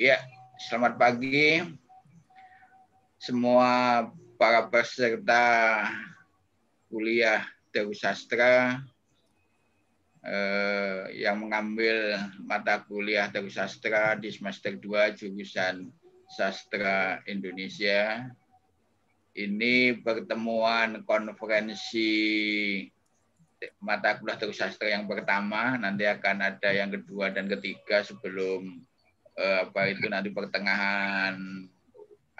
Ya, selamat pagi semua para peserta kuliah Teru Sastra eh, yang mengambil mata kuliah Teru Sastra di semester 2 jurusan Sastra Indonesia. Ini pertemuan konferensi mata kuliah teori sastra yang pertama, nanti akan ada yang kedua dan ketiga sebelum eh, apa itu nanti pertengahan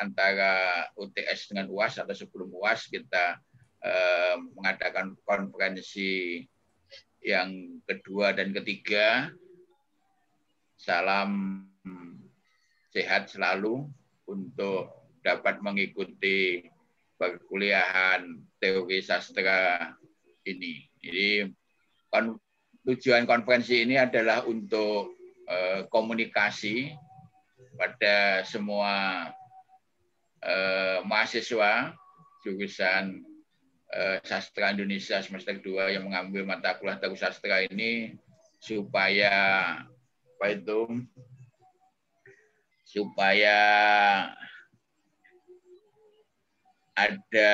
antara UTS dengan UAS atau sebelum UAS kita eh, mengadakan konferensi yang kedua dan ketiga. Salam sehat selalu untuk dapat mengikuti perkuliahan teori sastra ini. Jadi kon, tujuan konferensi ini adalah untuk eh, komunikasi pada semua eh, mahasiswa jurusan eh, sastra Indonesia semester 2 yang mengambil mata kuliah tahu sastra ini supaya apa itu supaya ada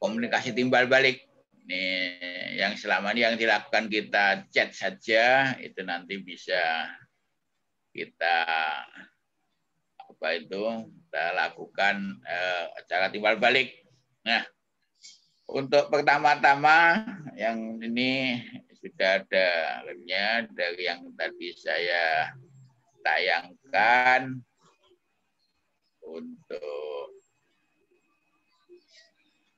komunikasi timbal balik. Nih, yang selama ini yang dilakukan kita chat saja itu nanti bisa kita apa itu kita lakukan eh, cara timbal balik. Nah, untuk pertama-tama yang ini sudah ada lemnya dari yang tadi saya tayangkan untuk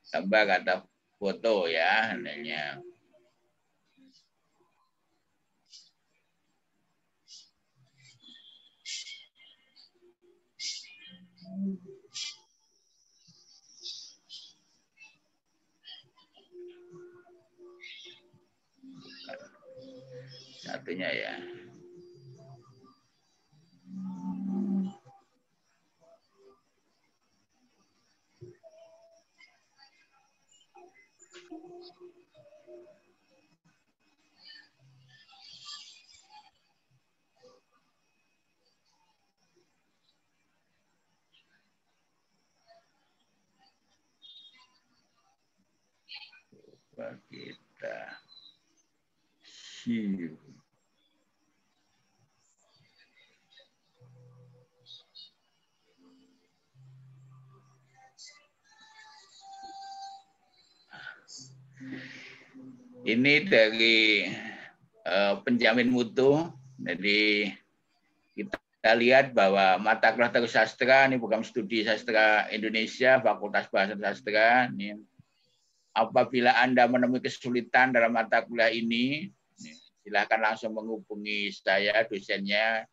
tambah kata foto ya hendaknya Satunya ya. kita Ini dari uh, penjamin mutu. Jadi kita lihat bahwa mata kuliah sastra ini bukan studi sastra Indonesia, Fakultas Bahasa Sastra ini Apabila Anda menemui kesulitan dalam mata kuliah ini, silakan langsung menghubungi saya dosennya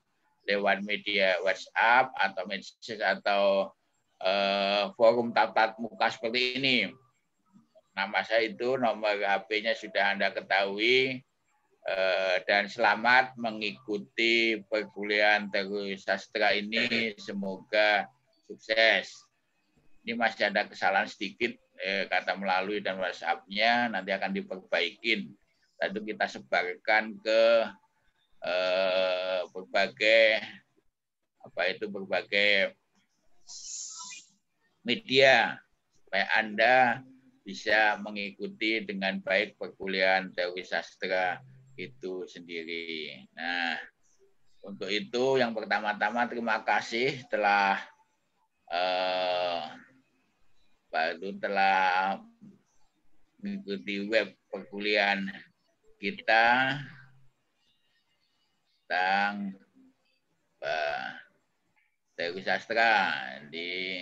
lewat media WhatsApp atau message atau uh, forum tatap muka seperti ini. Nama saya itu, nomor HP-nya sudah Anda ketahui, eh, dan selamat mengikuti perkuliahan terus sastra ini. Semoga sukses. Ini masih ada kesalahan sedikit Eh, kata melalui dan WhatsApp-nya nanti akan diperbaikin. Lalu kita sebarkan ke eh, berbagai apa itu berbagai media supaya Anda bisa mengikuti dengan baik perkuliahan Dewi sastra itu sendiri. Nah, untuk itu yang pertama-tama terima kasih telah eh, Bapak itu telah mengikuti web perkuliahan kita tentang Teori Sastra di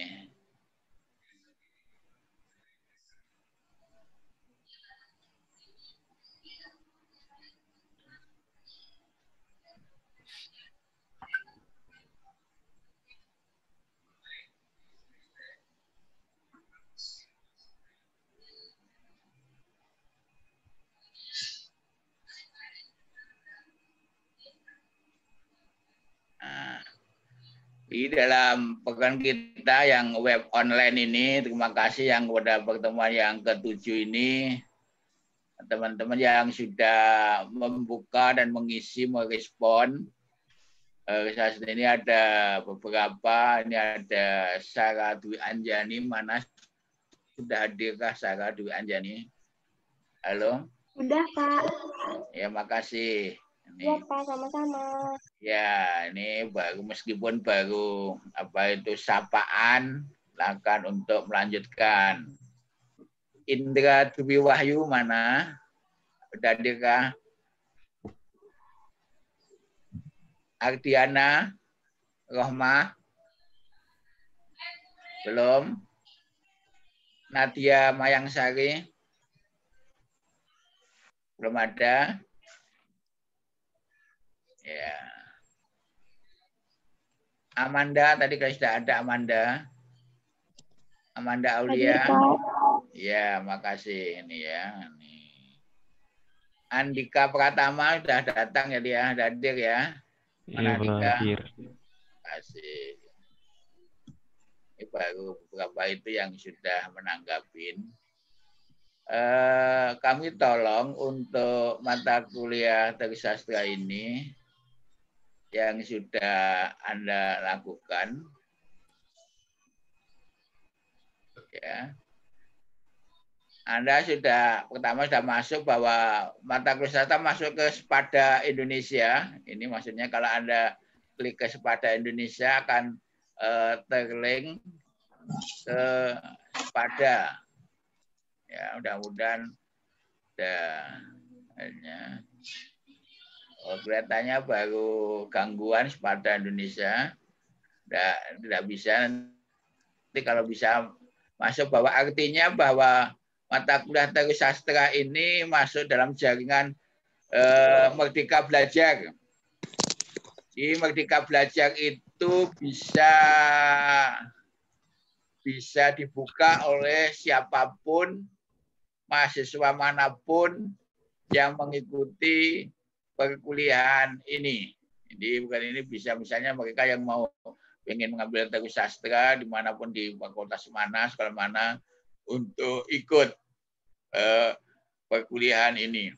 di dalam pekan kita yang web online ini. Terima kasih yang pada pertemuan yang ketujuh ini teman-teman yang sudah membuka dan mengisi merespon. Uh, eh, saat ini ada beberapa, ini ada Sarah Dwi Anjani, mana sudah hadirkah Sarah Dwi Anjani? Halo? Sudah, Pak. Ya, makasih. Iya, iya Pak, sama-sama. Ya, ini baru meskipun baru apa itu sapaan, silakan untuk melanjutkan. Indra Tubi Wahyu mana? Udah Ardiana? Rohma, belum. Nadia Mayangsari, belum ada. Ya. Amanda tadi kalau sudah ada Amanda. Amanda Aulia. Ya, makasih ini ya. Ini. Andika Pratama sudah datang ya dia, hadir ya. Iya, Mana Andika? Kasih. Ini baru beberapa itu yang sudah menanggapi. Eh, kami tolong untuk mata kuliah tersastra ini yang sudah Anda lakukan ya. Anda sudah pertama sudah masuk bahwa mata kuliah masuk ke Sepada Indonesia. Ini maksudnya kalau Anda klik ke Sepada Indonesia akan eh, terlink ke Sepada. Ya, mudah-mudahan ada ya. Oh, kelihatannya baru gangguan Sparta Indonesia. Tidak, tidak bisa. Nanti kalau bisa masuk bahwa artinya bahwa mata kuliah tari sastra ini masuk dalam jaringan eh, Merdeka Belajar. Di Merdeka Belajar itu bisa bisa dibuka oleh siapapun mahasiswa manapun yang mengikuti bagi kuliahan ini. Jadi bukan ini bisa misalnya mereka yang mau ingin mengambil teguh sastra dimanapun di fakultas mana, sekolah mana untuk ikut eh, perkuliahan ini.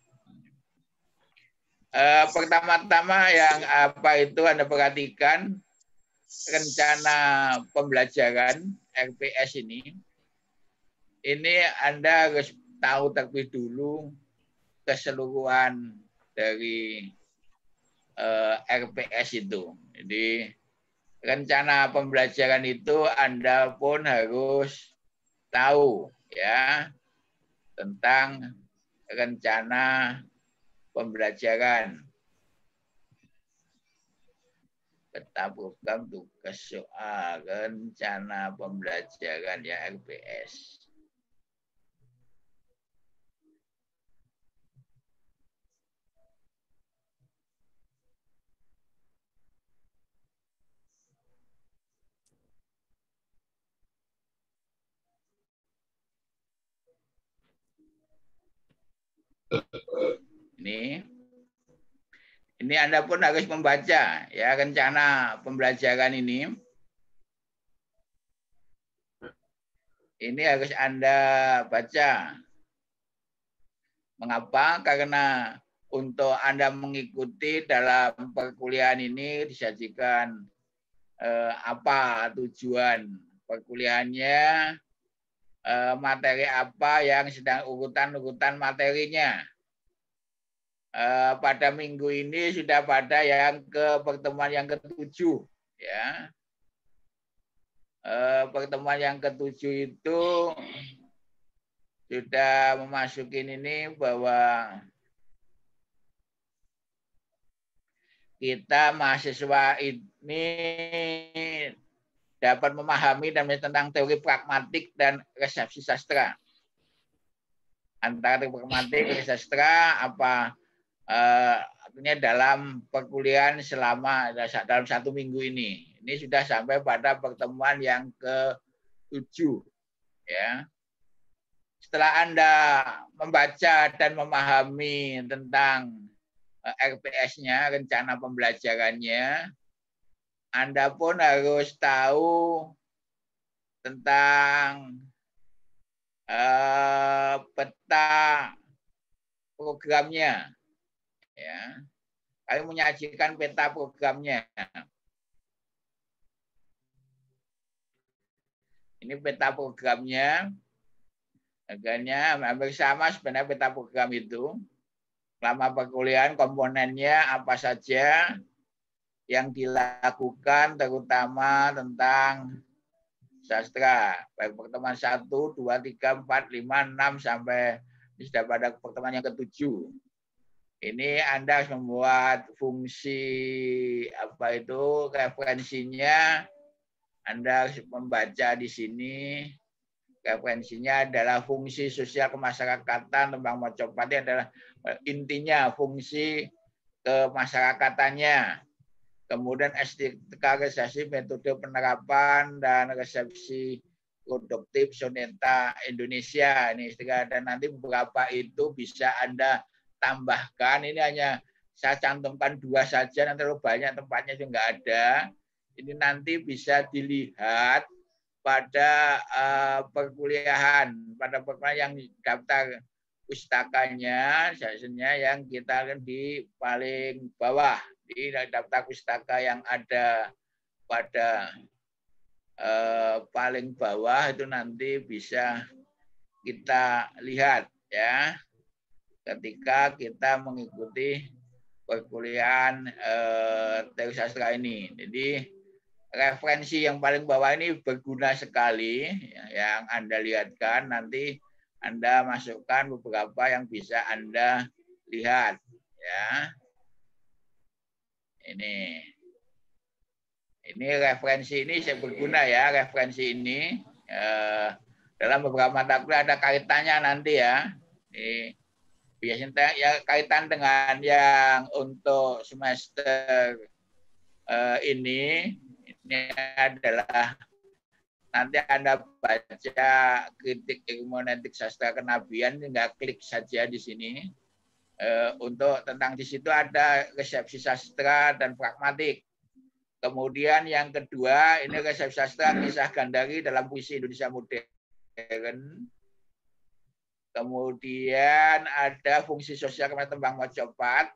Eh, Pertama-tama yang apa itu Anda perhatikan rencana pembelajaran RPS ini. Ini Anda harus tahu terlebih dulu keseluruhan dari eh, RPS itu. Jadi rencana pembelajaran itu Anda pun harus tahu ya tentang rencana pembelajaran peta program tugas soal rencana pembelajaran ya RPS. Ini ini Anda pun harus membaca ya rencana pembelajaran ini. Ini harus Anda baca. Mengapa? Karena untuk Anda mengikuti dalam perkuliahan ini disajikan eh, apa tujuan perkuliahannya, Eh, materi apa yang sedang urutan-urutan materinya. Eh, pada minggu ini sudah pada yang ke pertemuan yang ketujuh, ya. Eh, pertemuan yang ketujuh itu sudah memasuki ini bahwa kita mahasiswa ini dapat memahami dan tentang teori pragmatik dan resepsi sastra. Antara teori pragmatik dan sastra apa eh, artinya dalam perkuliahan selama dalam satu minggu ini. Ini sudah sampai pada pertemuan yang ke tujuh. Ya. Setelah Anda membaca dan memahami tentang eh, RPS-nya, rencana pembelajarannya, anda pun harus tahu tentang uh, peta programnya. Ya. Kami menyajikan peta programnya. Ini peta programnya. Harganya hampir sama sebenarnya peta program itu. Lama perkuliahan, komponennya apa saja, yang dilakukan terutama tentang sastra baik pertemuan 1, 2, 3, 4, 5, 6 sampai sudah pada pertemuan yang ketujuh. Ini Anda harus membuat fungsi apa itu referensinya. Anda harus membaca di sini referensinya adalah fungsi sosial kemasyarakatan tembang Mocopati adalah eh, intinya fungsi kemasyarakatannya kemudian SDK resepsi metode penerapan dan resepsi produktif Sonenta Indonesia ini SDK dan nanti beberapa itu bisa Anda tambahkan ini hanya saya cantumkan dua saja nanti terlalu banyak tempatnya juga nggak ada ini nanti bisa dilihat pada uh, perkuliahan pada perkuliahan yang daftar pustakanya sesinya yang kita di paling bawah di daftar pustaka yang ada pada eh, paling bawah itu nanti bisa kita lihat ya ketika kita mengikuti perkuliahan eh, teori sastra ini. Jadi referensi yang paling bawah ini berguna sekali ya, yang Anda lihatkan nanti anda masukkan beberapa yang bisa Anda lihat ya. Ini. Ini referensi ini saya berguna ya, referensi ini. Eh, dalam beberapa mata kuliah ada kaitannya nanti ya. Ini, biasanya ya kaitan dengan yang untuk semester eh, ini. Ini adalah nanti Anda baca kritik ilmu sastra kenabian, tinggal klik saja di sini. Eh, untuk tentang di situ ada resepsi sastra dan pragmatik. Kemudian yang kedua ini resepsi sastra kisah Gandari dalam puisi Indonesia modern. Kemudian ada fungsi sosial kemarin tembang Mojopat.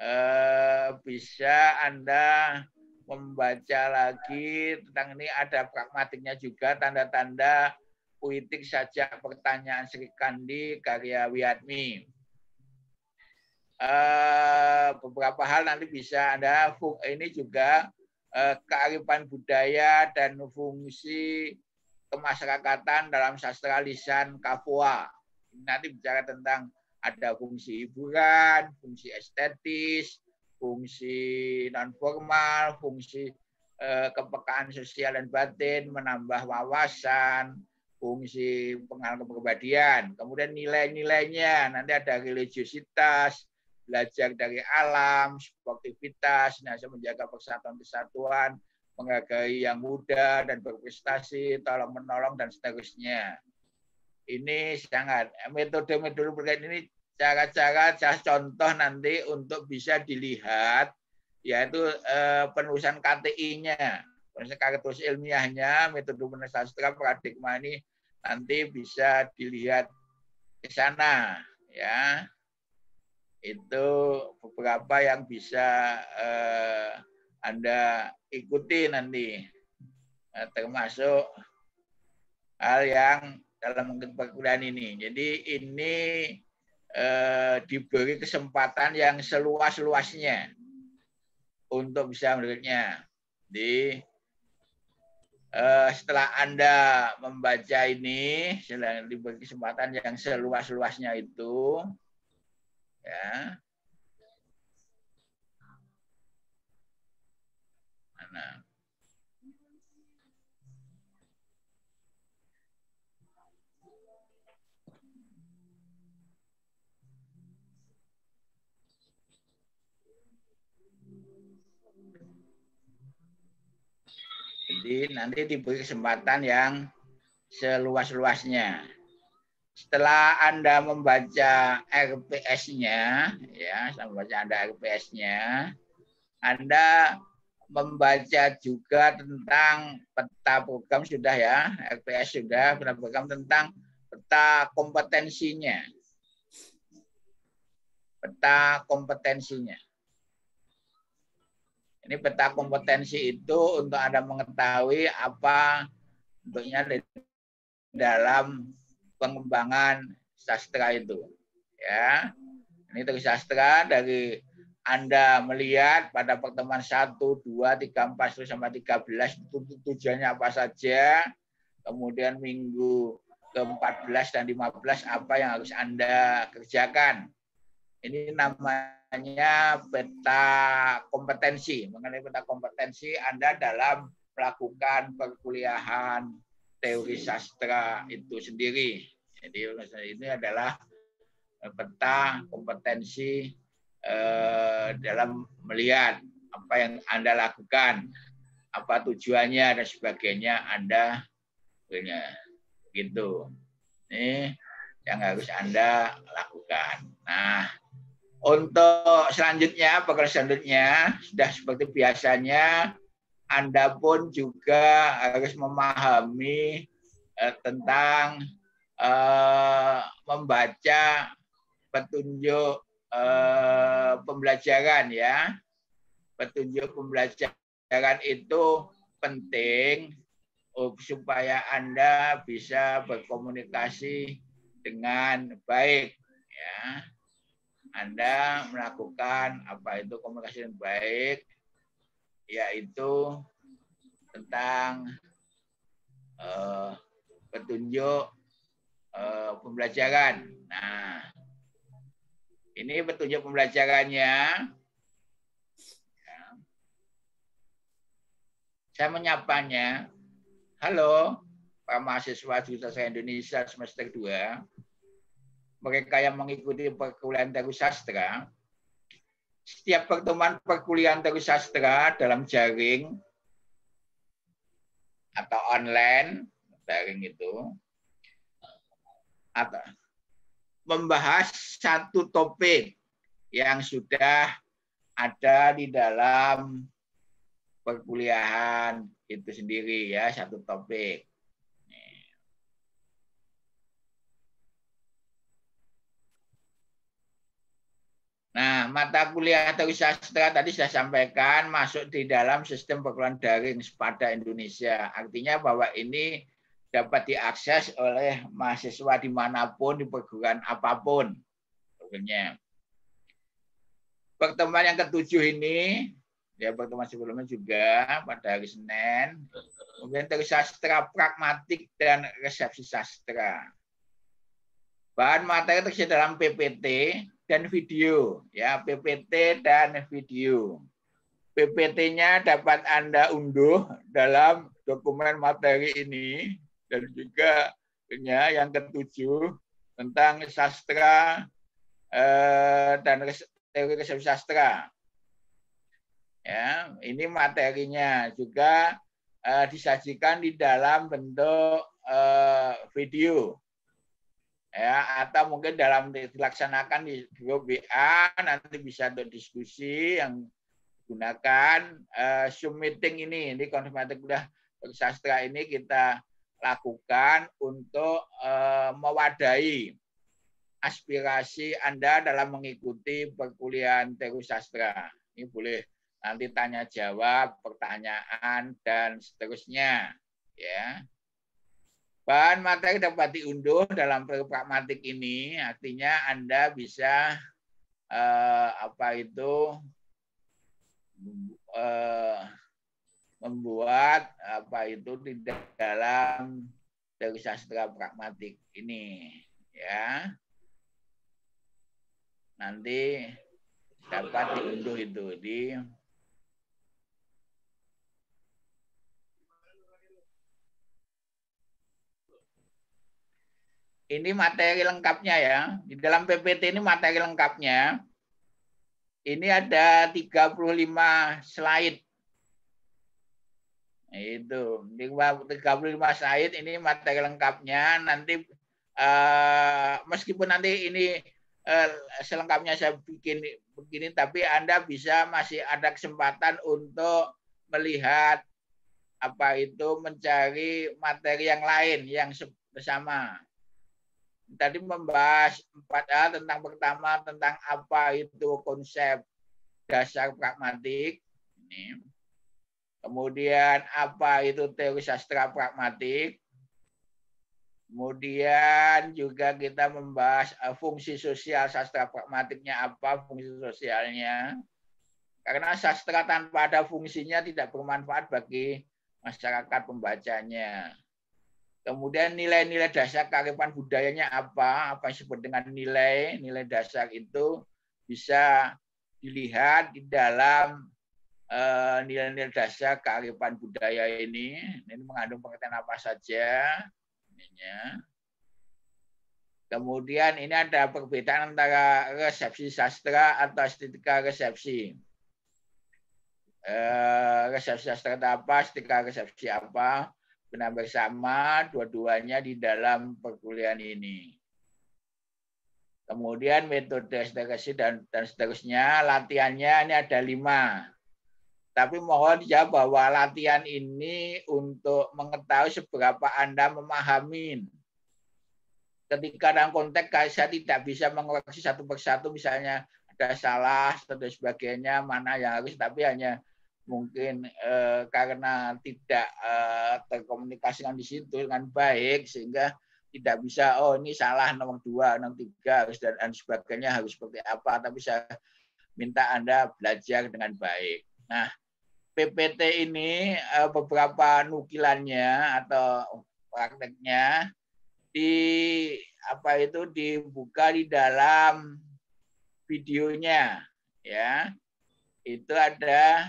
Eh, bisa Anda membaca lagi tentang ini ada pragmatiknya juga tanda-tanda politik saja pertanyaan Sri Kandi karya Wiatmi. Eh, beberapa hal nanti bisa ada ini juga eh, kearifan budaya dan fungsi kemasyarakatan dalam sastra lisan kapua Nanti bicara tentang ada fungsi hiburan, fungsi estetis, fungsi non formal, fungsi eh, kepekaan sosial dan batin, menambah wawasan, fungsi pengalaman kepribadian. Kemudian nilai-nilainya nanti ada religiositas, belajar dari alam, sportivitas, senantiasa menjaga persatuan kesatuan, menghargai yang muda dan berprestasi, tolong menolong dan seterusnya. Ini sangat metode-metode berkait ini cara-cara contoh nanti untuk bisa dilihat yaitu eh, penulisan KTI-nya, penulisan kaktus ilmiahnya, metode penulisan sastra paradigma ini nanti bisa dilihat di sana ya itu beberapa yang bisa eh, Anda ikuti nanti. Eh, termasuk hal yang dalam perkuliahan ini. Jadi ini eh, diberi kesempatan yang seluas-luasnya untuk bisa melihatnya. Di eh, setelah Anda membaca ini, diberi kesempatan yang seluas-luasnya itu, Ya. Mana? Jadi nanti diberi kesempatan yang seluas-luasnya setelah Anda membaca RPS-nya, ya, setelah membaca Anda RPS-nya, Anda membaca juga tentang peta program sudah ya, RPS sudah, peta program tentang peta kompetensinya. Peta kompetensinya. Ini peta kompetensi itu untuk Anda mengetahui apa bentuknya dalam pengembangan sastra itu. Ya. Ini terus sastra dari anda melihat pada pertemuan 1, 2, 3, 4, sampai 13 itu tujuannya apa saja. Kemudian minggu ke belas dan lima belas apa yang harus Anda kerjakan. Ini namanya peta kompetensi. Mengenai peta kompetensi Anda dalam melakukan perkuliahan teori sastra itu sendiri. Jadi ini adalah eh, peta kompetensi eh, dalam melihat apa yang Anda lakukan, apa tujuannya dan sebagainya Anda punya. Gitu. Ini yang harus Anda lakukan. Nah, untuk selanjutnya, pekerjaan selanjutnya sudah seperti biasanya anda pun juga harus memahami eh, tentang eh, membaca petunjuk eh, pembelajaran ya. Petunjuk pembelajaran itu penting oh, supaya Anda bisa berkomunikasi dengan baik ya. Anda melakukan apa itu komunikasi yang baik yaitu tentang uh, petunjuk uh, pembelajaran. Nah, ini petunjuk pembelajarannya. Ya. Saya menyapanya. Halo, para mahasiswa Juta Saya Indonesia semester 2. Mereka yang mengikuti perkuliahan Darusastra, Sastra, setiap pertemuan perkuliahan terus sastra dalam jaring atau online jaring itu atau membahas satu topik yang sudah ada di dalam perkuliahan itu sendiri ya satu topik Nah, mata kuliah atau sastra tadi sudah sampaikan masuk di dalam sistem perguruan daring sepada Indonesia. Artinya bahwa ini dapat diakses oleh mahasiswa dimanapun, di perguruan apapun. Sebenarnya Pertemuan yang ketujuh ini, ya pertemuan sebelumnya juga pada hari Senin, kemudian dari sastra pragmatik dan resepsi sastra. Bahan materi tersedia dalam PPT, dan video ya PPT dan video. PPT-nya dapat Anda unduh dalam dokumen materi ini dan juga ya, yang ketujuh tentang sastra eh, dan teori resep sastra. Ya, ini materinya juga eh, disajikan di dalam bentuk eh, video ya atau mungkin dalam dilaksanakan di grup WA nanti bisa untuk diskusi yang gunakan uh, Zoom meeting ini ini konfirmatik udah sastra ini kita lakukan untuk uh, eh, mewadahi aspirasi Anda dalam mengikuti perkuliahan teru sastra. Ini boleh nanti tanya jawab, pertanyaan dan seterusnya ya. Bahan materi dapat diunduh dalam pragmatik ini, artinya Anda bisa eh, apa itu eh, membuat apa itu di dalam dari sastra pragmatik ini, ya. Nanti dapat diunduh itu di ini materi lengkapnya ya. Di dalam PPT ini materi lengkapnya. Ini ada 35 slide. Itu, 35 slide ini materi lengkapnya. Nanti eh, meskipun nanti ini eh, selengkapnya saya bikin begini, tapi Anda bisa masih ada kesempatan untuk melihat apa itu mencari materi yang lain yang bersama tadi membahas 4A tentang pertama tentang apa itu konsep dasar pragmatik. Ini. Kemudian apa itu teori sastra pragmatik. Kemudian juga kita membahas eh, fungsi sosial sastra pragmatiknya apa, fungsi sosialnya. Karena sastra tanpa ada fungsinya tidak bermanfaat bagi masyarakat pembacanya. Kemudian nilai-nilai dasar kearifan budayanya apa, apa yang disebut dengan nilai, nilai dasar itu bisa dilihat di dalam eh, nilai-nilai dasar kearifan budaya ini. Ini mengandung pengertian apa saja. Ininya. Kemudian ini ada perbedaan antara resepsi sastra atau estetika resepsi. Eh, resepsi sastra apa, estetika resepsi apa benar sama dua-duanya di dalam perkuliahan ini. Kemudian metode stegasi dan, dan seterusnya, latihannya ini ada lima. Tapi mohon ya bahwa latihan ini untuk mengetahui seberapa Anda memahami. Ketika dalam konteks saya tidak bisa mengoreksi satu persatu, misalnya ada salah, dan sebagainya, mana yang harus, tapi hanya mungkin eh, karena tidak eh, terkomunikasikan di situ dengan baik sehingga tidak bisa oh ini salah nomor dua nomor tiga dan, dan sebagainya harus seperti apa tapi saya minta anda belajar dengan baik nah PPT ini eh, beberapa nukilannya atau prakteknya di apa itu dibuka di dalam videonya ya itu ada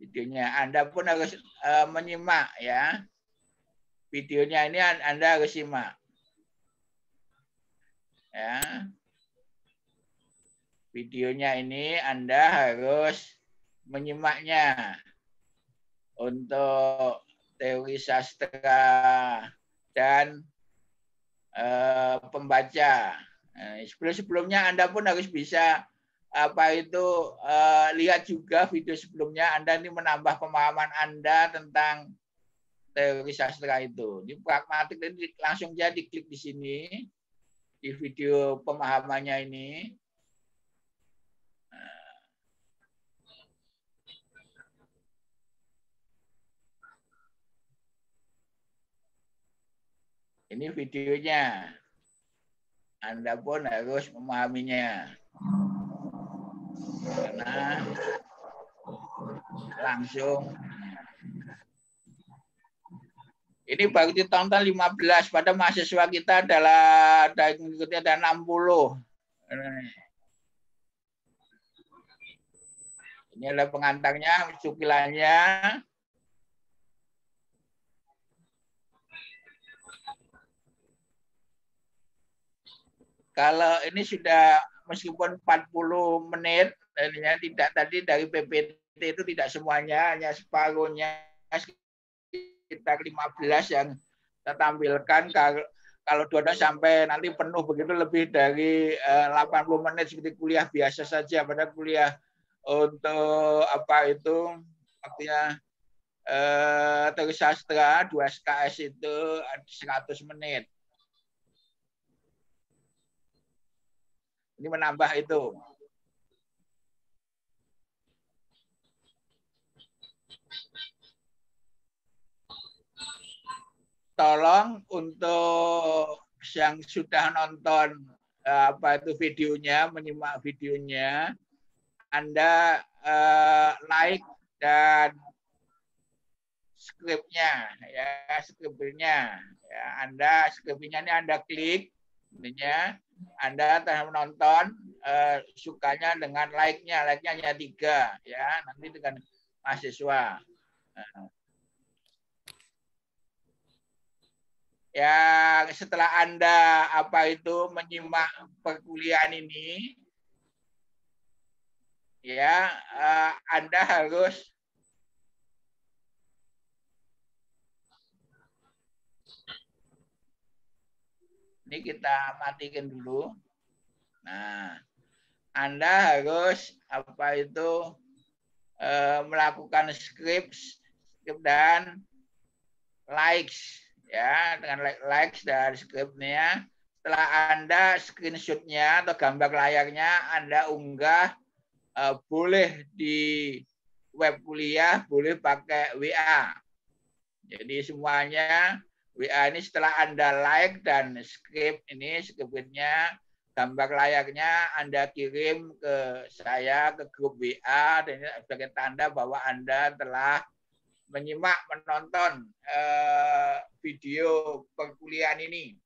videonya. Anda pun harus uh, menyimak ya. Videonya ini Anda harus simak. Ya. Videonya ini Anda harus menyimaknya untuk teori sastra dan uh, pembaca. Nah, sebelum-sebelumnya Anda pun harus bisa apa itu uh, lihat juga video sebelumnya Anda ini menambah pemahaman Anda tentang teori sastra itu. Di pragmatik ini langsung jadi klik di sini di video pemahamannya ini. Ini videonya. Anda pun harus memahaminya karena langsung ini baru tahun-tahun 15 pada mahasiswa kita adalah ada mengikuti ada 60 ini adalah pengantarnya cukilannya kalau ini sudah meskipun 40 menit ya, tidak tadi dari PPT itu tidak semuanya hanya separuhnya sekitar 15 yang kita tampilkan kalau dua sampai nanti penuh begitu lebih dari 80 eh, menit seperti kuliah biasa saja pada kuliah untuk apa itu artinya eh, terus sastra 2 SKS itu 100 menit Ini menambah itu. Tolong untuk yang sudah nonton eh, apa itu videonya, menyimak videonya, Anda eh, like dan skripnya ya skripnya ya Anda skripnya ini Anda klik Artinya Anda telah menonton uh, sukanya dengan like-nya, like-nya hanya tiga ya, nanti dengan mahasiswa. Eh. ya setelah Anda apa itu menyimak perkuliahan ini, ya uh, Anda harus Ini kita matikan dulu. Nah, Anda harus apa itu e, melakukan scripts dan likes ya dengan like, likes dan scriptnya setelah Anda screenshotnya atau gambar layarnya Anda unggah e, boleh di web kuliah, boleh pakai WA. Jadi semuanya WA ini setelah Anda like dan skip ini, scriptnya, gambar layaknya Anda kirim ke saya, ke grup WA, dan ini sebagai tanda bahwa Anda telah menyimak, menonton eh, video perkuliahan ini.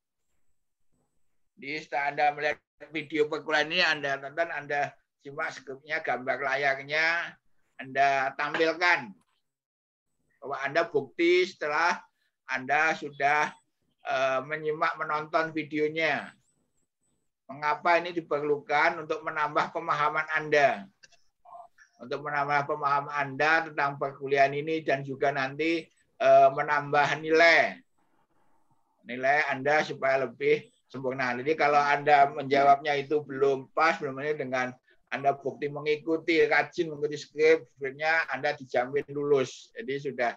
Di setelah Anda melihat video perkuliahan ini, Anda tonton, Anda simak skripnya gambar layaknya Anda tampilkan. Bahwa Anda bukti setelah anda sudah eh, menyimak menonton videonya. Mengapa ini diperlukan untuk menambah pemahaman Anda? Untuk menambah pemahaman Anda tentang perkuliahan ini dan juga nanti eh, menambah nilai nilai Anda supaya lebih sempurna. Jadi kalau Anda menjawabnya itu belum pas, belum ini dengan Anda bukti mengikuti, rajin mengikuti skrip, sebenarnya Anda dijamin lulus. Jadi sudah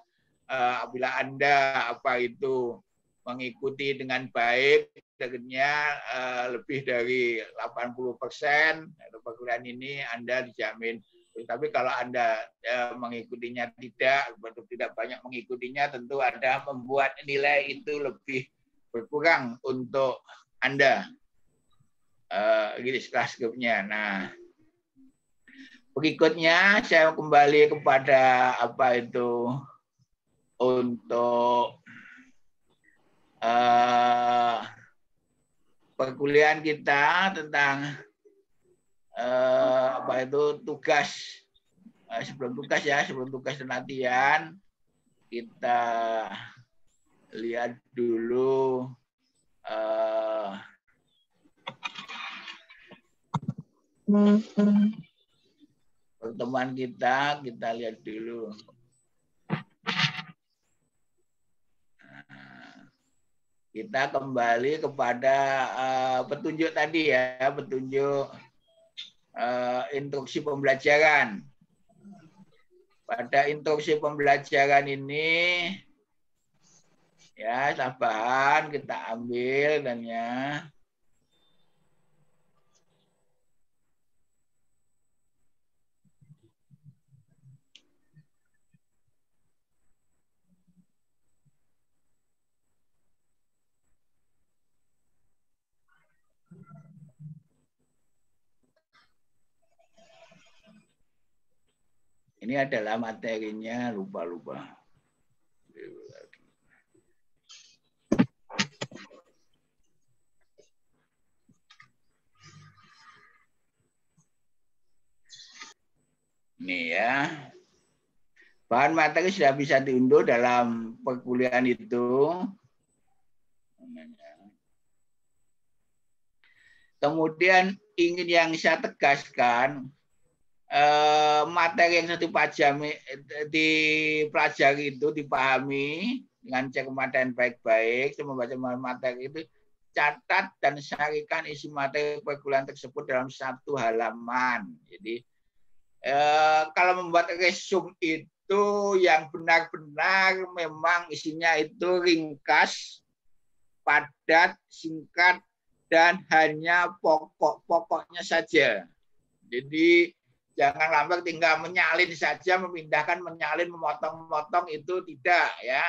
Eh, apabila Anda apa itu mengikuti dengan baik akhirnya eh, lebih dari 80 persen perkuliahan ini Anda dijamin. Tapi kalau Anda eh, mengikutinya tidak, atau tidak banyak mengikutinya, tentu Anda membuat nilai itu lebih berkurang untuk Anda. Uh, gitu ini Nah, berikutnya saya kembali kepada apa itu untuk uh, perkuliahan kita tentang uh, apa itu tugas uh, sebelum tugas ya sebelum tugas dan kita lihat dulu uh, pertemuan kita kita lihat dulu kita kembali kepada uh, petunjuk tadi ya, petunjuk uh, instruksi pembelajaran. Pada instruksi pembelajaran ini ya tambahan kita ambil dan ya Ini adalah materinya lupa-lupa. Ini ya. Bahan materi sudah bisa diunduh dalam perkuliahan itu. Kemudian ingin yang saya tegaskan, eh, materi yang satu pajami dipelajari itu dipahami dengan cermat dan baik-baik, baca materi itu catat dan sarikan isi materi perkuliahan tersebut dalam satu halaman. Jadi eh, kalau membuat resum itu yang benar-benar memang isinya itu ringkas, padat, singkat, dan hanya pokok-pokoknya saja. Jadi jangan lambat tinggal menyalin saja, memindahkan, menyalin, memotong-motong itu tidak ya.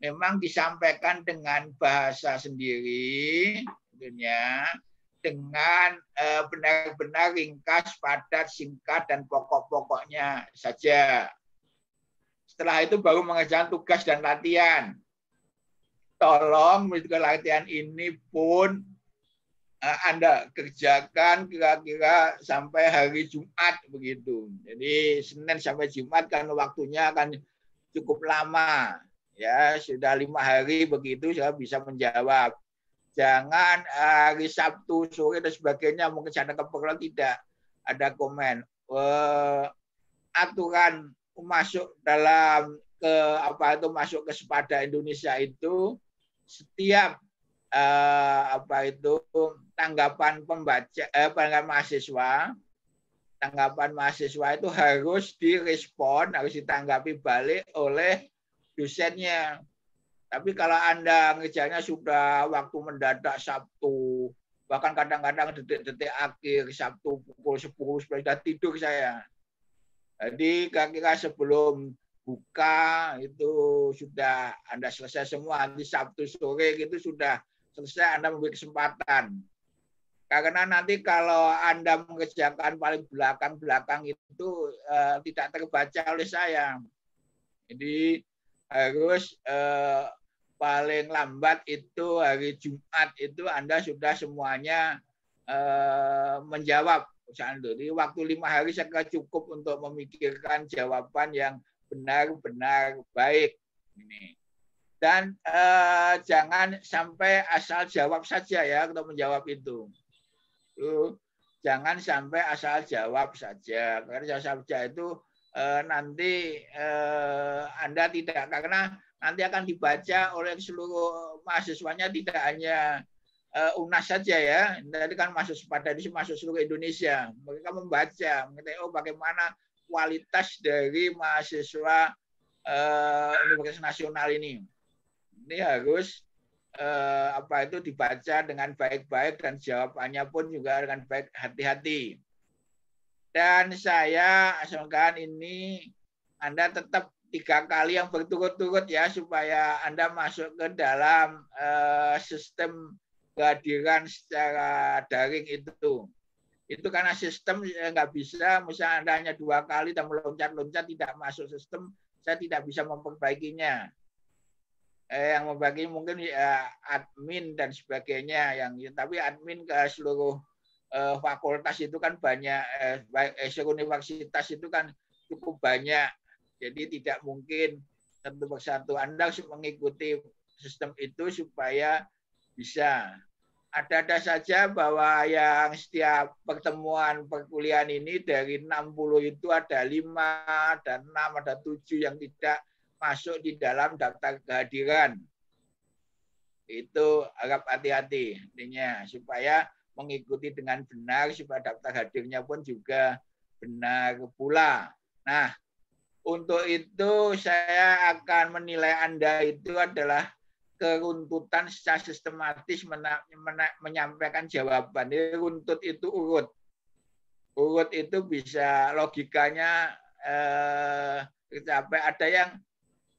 Memang disampaikan dengan bahasa sendiri, tentunya dengan eh, benar-benar ringkas, padat, singkat, dan pokok-pokoknya saja. Setelah itu baru mengerjakan tugas dan latihan. Tolong melakukan latihan ini pun Eh, Anda kerjakan kira-kira sampai hari Jumat begitu. Jadi Senin sampai Jumat kan waktunya akan cukup lama. Ya, sudah lima hari begitu saya bisa menjawab. Jangan hari Sabtu sore dan sebagainya mungkin saya keperluan tidak ada komen. Uh, aturan masuk dalam ke apa itu masuk ke sepada Indonesia itu setiap uh, apa itu tanggapan pembaca eh, tanggapan mahasiswa tanggapan mahasiswa itu harus direspon harus ditanggapi balik oleh dosennya tapi kalau anda ngejarnya sudah waktu mendadak Sabtu bahkan kadang-kadang detik-detik akhir Sabtu pukul 10 sudah tidur saya jadi kira-kira sebelum buka itu sudah Anda selesai semua. Di Sabtu sore itu sudah selesai Anda memberi kesempatan. Karena nanti kalau Anda mengerjakan paling belakang-belakang itu eh, tidak terbaca oleh saya. Jadi harus eh, paling lambat itu hari Jumat itu Anda sudah semuanya eh, menjawab. Misalnya, jadi waktu lima hari saya cukup untuk memikirkan jawaban yang benar-benar baik. Ini dan eh, jangan sampai asal jawab saja ya untuk menjawab itu itu jangan sampai asal jawab saja. Karena asal jawab itu e, nanti e, Anda tidak karena nanti akan dibaca oleh seluruh mahasiswanya tidak hanya e, UNAS saja ya. nanti kan masuk pada di masuk seluruh Indonesia. Mereka membaca, mengetahui oh bagaimana kualitas dari mahasiswa e, Universitas Nasional ini. Ini harus eh, apa itu dibaca dengan baik-baik dan jawabannya pun juga dengan baik hati-hati. Dan saya asalkan ini Anda tetap tiga kali yang berturut-turut ya supaya Anda masuk ke dalam eh, sistem kehadiran secara daring itu. Itu karena sistem eh, nggak bisa, misalnya Anda hanya dua kali dan meloncat-loncat tidak masuk sistem, saya tidak bisa memperbaikinya eh, yang membagi mungkin ya admin dan sebagainya yang ya, tapi admin ke seluruh eh, fakultas itu kan banyak eh, baik eh, universitas itu kan cukup banyak jadi tidak mungkin satu persatu Anda harus mengikuti sistem itu supaya bisa ada-ada saja bahwa yang setiap pertemuan perkuliahan ini dari 60 itu ada lima ada enam ada tujuh yang tidak masuk di dalam daftar kehadiran. Itu agak hati-hati artinya supaya mengikuti dengan benar supaya daftar hadirnya pun juga benar pula. Nah, untuk itu saya akan menilai Anda itu adalah keruntutan secara sistematis mena mena menyampaikan jawaban. Jadi runtut itu urut. Urut itu bisa logikanya eh, tercapai. Ada yang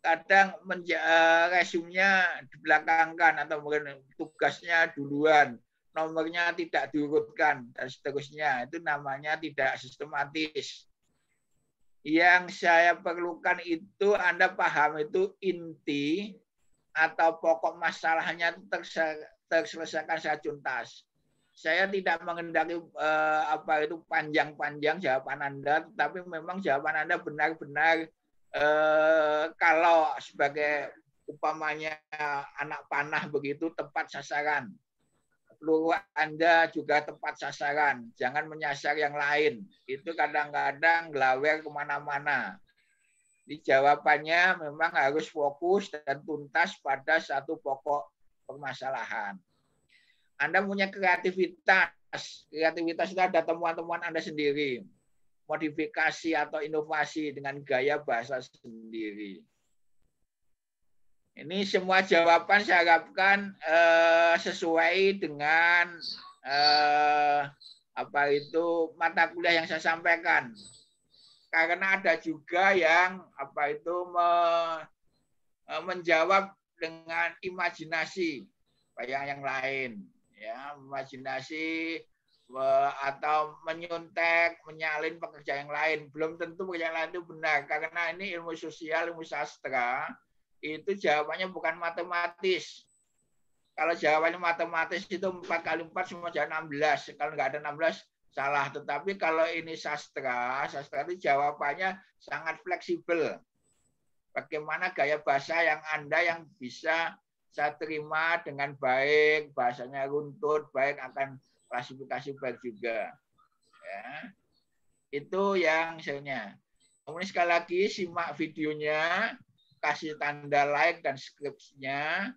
kadang menja, eh, resumnya dibelakangkan atau mungkin tugasnya duluan, nomornya tidak diurutkan dan seterusnya. Itu namanya tidak sistematis. Yang saya perlukan itu Anda paham itu inti atau pokok masalahnya terselesaikan secara tuntas. Saya tidak mengendaki eh, apa itu panjang-panjang jawaban Anda, tapi memang jawaban Anda benar-benar Eh, kalau sebagai upamanya anak panah begitu tempat sasaran. Peluru Anda juga tempat sasaran. Jangan menyasar yang lain. Itu kadang-kadang gelawer kemana-mana. Di jawabannya memang harus fokus dan tuntas pada satu pokok permasalahan. Anda punya kreativitas. Kreativitas itu ada temuan-temuan Anda sendiri modifikasi atau inovasi dengan gaya bahasa sendiri. Ini semua jawaban saya harapkan eh, sesuai dengan eh, apa itu mata kuliah yang saya sampaikan. Karena ada juga yang apa itu me, e, menjawab dengan imajinasi, bayang yang lain, ya imajinasi atau menyuntek, menyalin pekerja yang lain. Belum tentu pekerja yang lain itu benar karena ini ilmu sosial, ilmu sastra itu jawabannya bukan matematis. Kalau jawabannya matematis itu 4 kali 4 semua jadi 16. Kalau nggak ada 16 salah. Tetapi kalau ini sastra, sastra itu jawabannya sangat fleksibel. Bagaimana gaya bahasa yang Anda yang bisa saya terima dengan baik, bahasanya runtut, baik akan klasifikasi baik juga. Ya. Itu yang misalnya. Kemudian sekali lagi simak videonya, kasih tanda like dan skripsinya,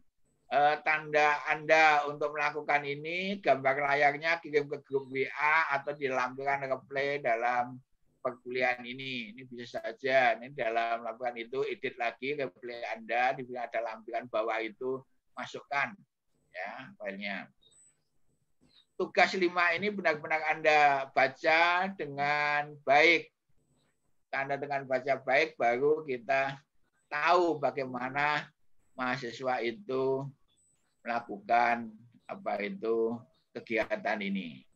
E, eh, tanda Anda untuk melakukan ini, gambar layarnya kirim ke grup WA atau dilampirkan replay dalam perkuliahan ini. Ini bisa saja. Ini dalam melakukan itu edit lagi replay Anda, di ada lampiran bawah itu masukkan ya filenya tugas lima ini benar-benar Anda baca dengan baik. Anda dengan baca baik baru kita tahu bagaimana mahasiswa itu melakukan apa itu kegiatan ini.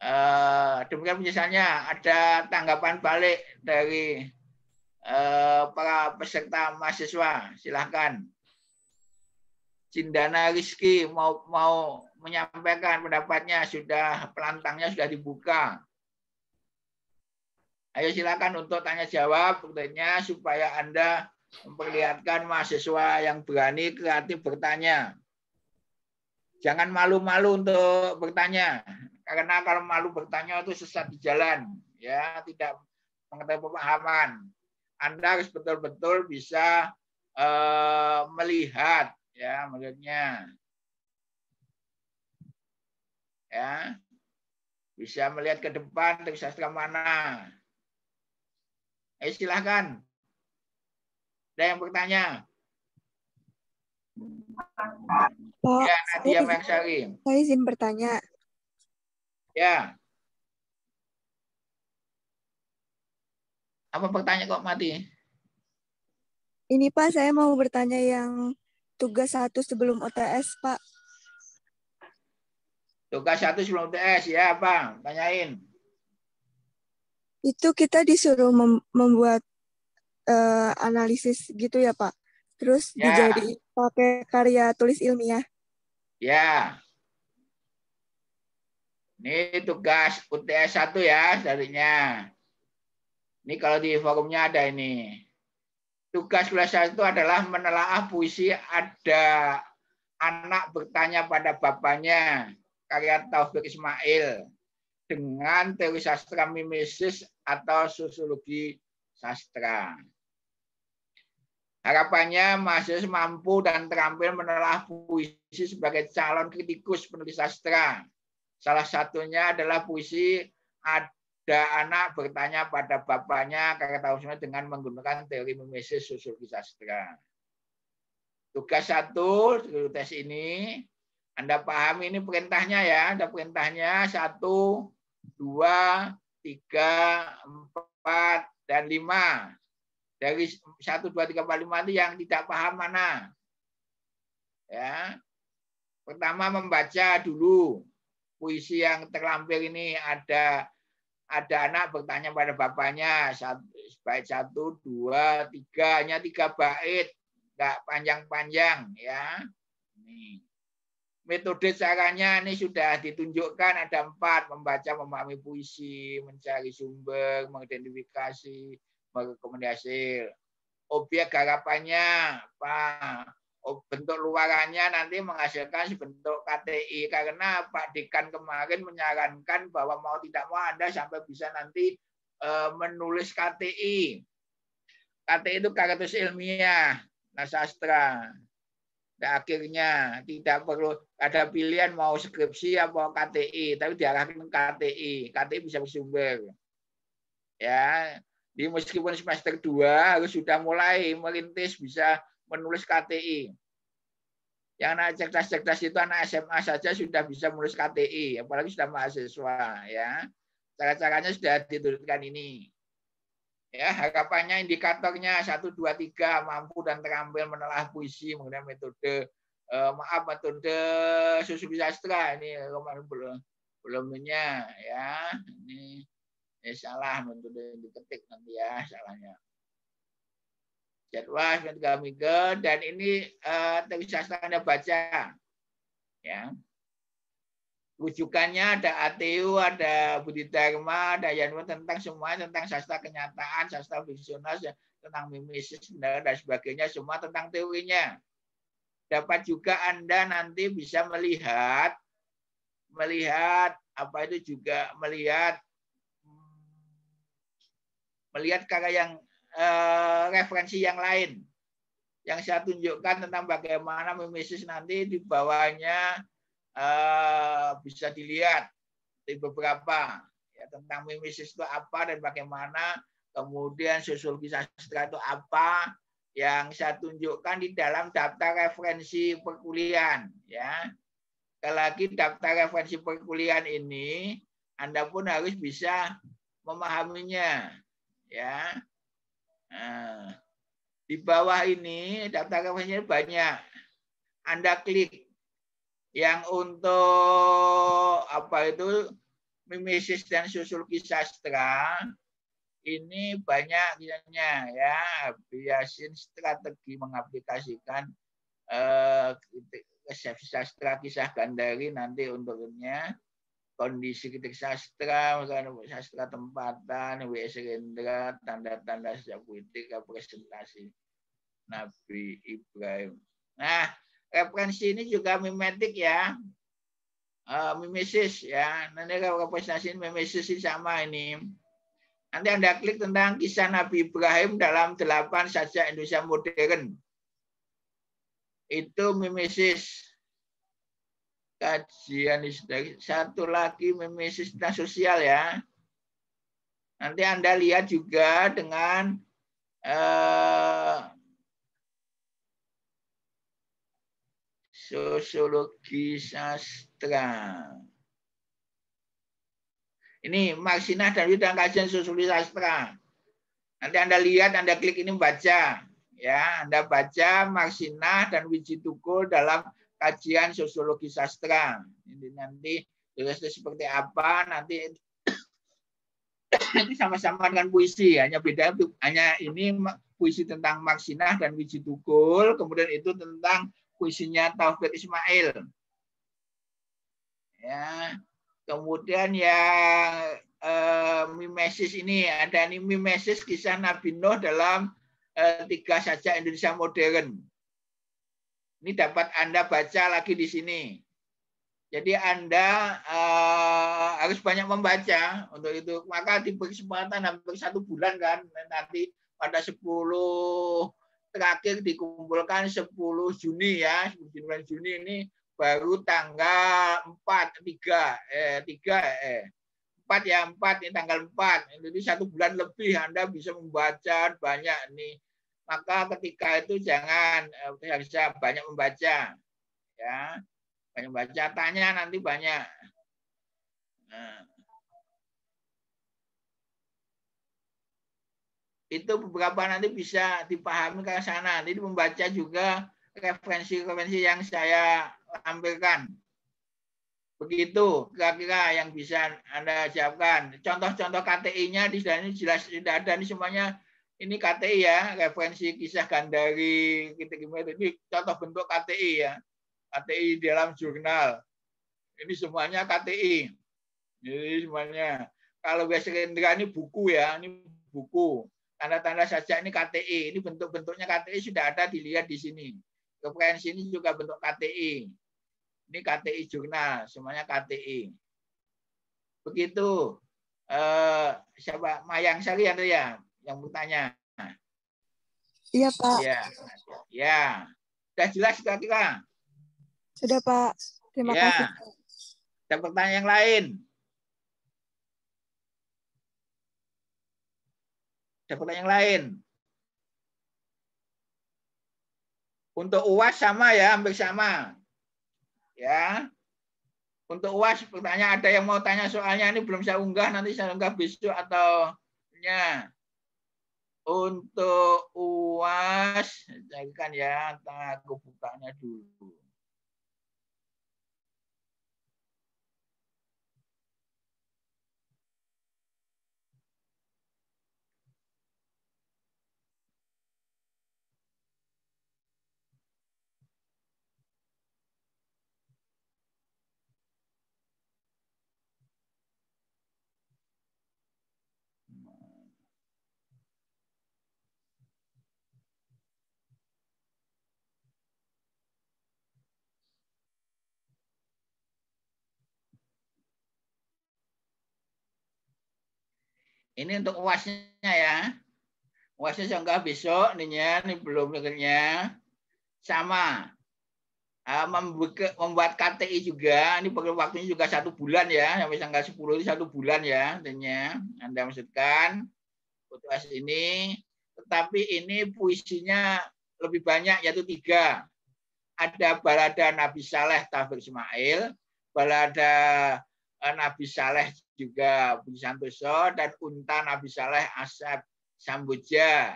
Uh, demikian misalnya Ada tanggapan balik dari uh, para peserta mahasiswa. Silahkan. Cindana Rizki mau mau menyampaikan pendapatnya sudah pelantangnya sudah dibuka. Ayo silakan untuk tanya jawab tentunya supaya Anda memperlihatkan mahasiswa yang berani kreatif bertanya. Jangan malu-malu untuk bertanya karena kalau malu bertanya itu sesat di jalan ya tidak mengetahui pemahaman. Anda harus betul-betul bisa uh, melihat ya melihatnya. Ya. Bisa melihat ke depan, bisa ke mana. eh silahkan. Ada yang bertanya? Pak, ya, Nadia izin, Saya izin bertanya. Ya. Apa bertanya kok mati? Ini Pak, saya mau bertanya yang tugas satu sebelum UTS, Pak. Tugas satu sebelum UTS, ya, Bang. Tanyain. Itu kita disuruh mem membuat uh, analisis gitu ya, Pak. Terus ya. dijadi pakai karya tulis ilmiah. Ya. Ini tugas UTS satu ya, darinya. Ini kalau di forumnya ada ini tugas belajar itu adalah menelaah puisi ada anak bertanya pada bapaknya karya Taufik Ismail dengan teori sastra mimesis atau sosiologi sastra. Harapannya mahasiswa mampu dan terampil menelaah puisi sebagai calon kritikus penulis sastra. Salah satunya adalah puisi ada anak bertanya pada bapaknya kata Usman dengan menggunakan teori mimesis susur sastra. Tugas satu tes ini Anda pahami ini perintahnya ya, ada perintahnya satu, dua, tiga, empat, dan lima. Dari satu, dua, tiga, empat, lima itu yang tidak paham mana. Ya, pertama membaca dulu puisi yang terlampir ini ada ada anak bertanya pada bapaknya bait satu dua tiga hanya tiga bait nggak panjang-panjang ya ini metode caranya ini sudah ditunjukkan ada empat membaca memahami puisi mencari sumber mengidentifikasi merekomendasi obyek garapannya pak Oh, bentuk luarannya nanti menghasilkan sebentuk KTI karena Pak Dekan kemarin menyarankan bahwa mau tidak mau Anda sampai bisa nanti eh, menulis KTI. KTI itu karatus ilmiah, nah sastra. Dan akhirnya tidak perlu ada pilihan mau skripsi atau KTI, tapi diarahkan KTI. KTI bisa bersumber. Ya, di meskipun semester 2 harus sudah mulai merintis bisa menulis KTI. Yang anak cerdas-cerdas itu anak SMA saja sudah bisa menulis KTI, apalagi sudah mahasiswa ya. Cara-caranya sudah diturunkan ini. Ya, harapannya indikatornya satu dua tiga mampu dan terampil menelah puisi menggunakan metode eh, maaf metode susu sastra ini kemarin belum belumnya ya. Ini, ini salah metode diketik nanti ya salahnya jadwal gamigel dan ini uh, eh, bisa Anda baca. Ya. Rujukannya ada ATU, ada Budi Dharma, ada Yanwa tentang semua tentang sastra kenyataan, sastra fiksional, tentang mimesis dan sebagainya semua tentang teorinya. Dapat juga Anda nanti bisa melihat melihat apa itu juga melihat melihat karya yang Eh, referensi yang lain yang saya tunjukkan tentang bagaimana mimesis nanti di bawahnya eh, bisa dilihat di beberapa ya, tentang mimesis itu apa dan bagaimana kemudian sosiologi sastra itu apa yang saya tunjukkan di dalam daftar referensi perkuliahan ya sekali lagi daftar referensi perkuliahan ini Anda pun harus bisa memahaminya ya Nah, di bawah ini daftar kampanye banyak. Anda klik yang untuk apa itu mimesis dan susuluki sastra ini banyak kiranya ya biasin strategi mengaplikasikan eh, sastra kisah Gandari nanti untuknya kondisi ketik gitu, sastra, misalnya sastra tempatan, WS Rendra, tanda-tanda sejak politik, representasi Nabi Ibrahim. Nah, referensi ini juga mimetik ya, uh, mimesis ya. Nanti representasi mimesis ini sama ini. Nanti Anda klik tentang kisah Nabi Ibrahim dalam delapan sajak Indonesia modern. Itu mimesis kajian satu lagi mimesis sosial ya. Nanti Anda lihat juga dengan eh, sosiologi sastra. Ini Maksina dan bidang Kajian Sosiologi Sastra. Nanti Anda lihat, Anda klik ini baca. ya Anda baca Maksina dan Wiji Tukul dalam kajian sosiologi sastra. Ini nanti tulisnya seperti apa, nanti itu sama-sama dengan puisi, hanya beda itu hanya ini puisi tentang Maksinah dan Wiji Tukul, kemudian itu tentang puisinya Taufik Ismail. Ya, kemudian yang eh, mimesis ini ada ini mimesis kisah Nabi Nuh dalam eh, tiga saja Indonesia modern ini dapat Anda baca lagi di sini. Jadi Anda uh, harus banyak membaca untuk itu. Maka diberi kesempatan hampir satu bulan kan. Nanti pada 10 terakhir dikumpulkan 10 Juni ya. 10 Juni ini baru tanggal 4, 3, eh, 3, eh. 4 ya, 4, ini tanggal 4. Jadi satu bulan lebih Anda bisa membaca banyak nih maka ketika itu jangan eh, tidak bisa banyak membaca ya banyak membaca tanya nanti banyak nah. itu beberapa nanti bisa dipahami ke sana jadi membaca juga referensi-referensi yang saya tampilkan begitu kira-kira yang bisa anda siapkan contoh-contoh KTI-nya di sini jelas tidak ada ini semuanya ini KTI ya, referensi kisah Gandari, kita gimana ini contoh bentuk KTI ya. KTI dalam jurnal. Ini semuanya KTI. Jadi semuanya. Kalau biasa Wesendra ini buku ya, ini buku. Tanda-tanda saja ini KTI. Ini bentuk-bentuknya KTI sudah ada dilihat di sini. Referensi ini juga bentuk KTI. Ini KTI jurnal, semuanya KTI. Begitu. Eh, siapa Mayang Sari ya, yang bertanya? Iya, Pak. Iya. Ya. Sudah jelas kira-kira? Sudah, Pak. Terima ya. kasih. Ada pertanyaan yang lain? Ada pertanyaan yang lain? Untuk UAS sama ya, hampir sama. Ya. Untuk UAS pertanyaan ada yang mau tanya soalnya ini belum saya unggah, nanti saya unggah besok atau ya untuk UAS, saya kan ya, tak aku bukanya dulu. Ini untuk uasnya ya. Uasnya sangka besok nih ya, ini belum dengarnya. Sama. Uh, membuat KTI juga, ini perlu waktunya juga satu bulan ya, sampai tanggal 10 itu satu bulan ya, tentunya Anda maksudkan UTS ini, tetapi ini puisinya lebih banyak yaitu tiga. Ada balada Nabi Saleh Tafir Ismail, balada eh, Nabi Saleh juga Budi Santoso dan Unta Nabi Saleh Asad Samboja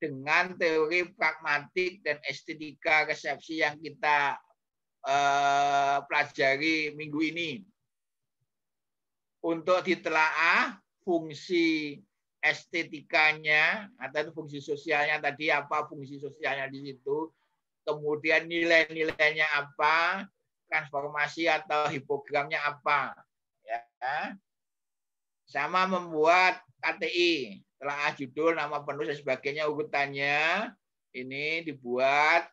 dengan teori pragmatik dan estetika resepsi yang kita eh, pelajari minggu ini. Untuk ditelaah fungsi estetikanya atau fungsi sosialnya tadi apa fungsi sosialnya di situ, kemudian nilai-nilainya apa, transformasi atau hipogramnya apa. Ya sama membuat KTI, telah ah judul, nama penulis dan sebagainya urutannya ini dibuat.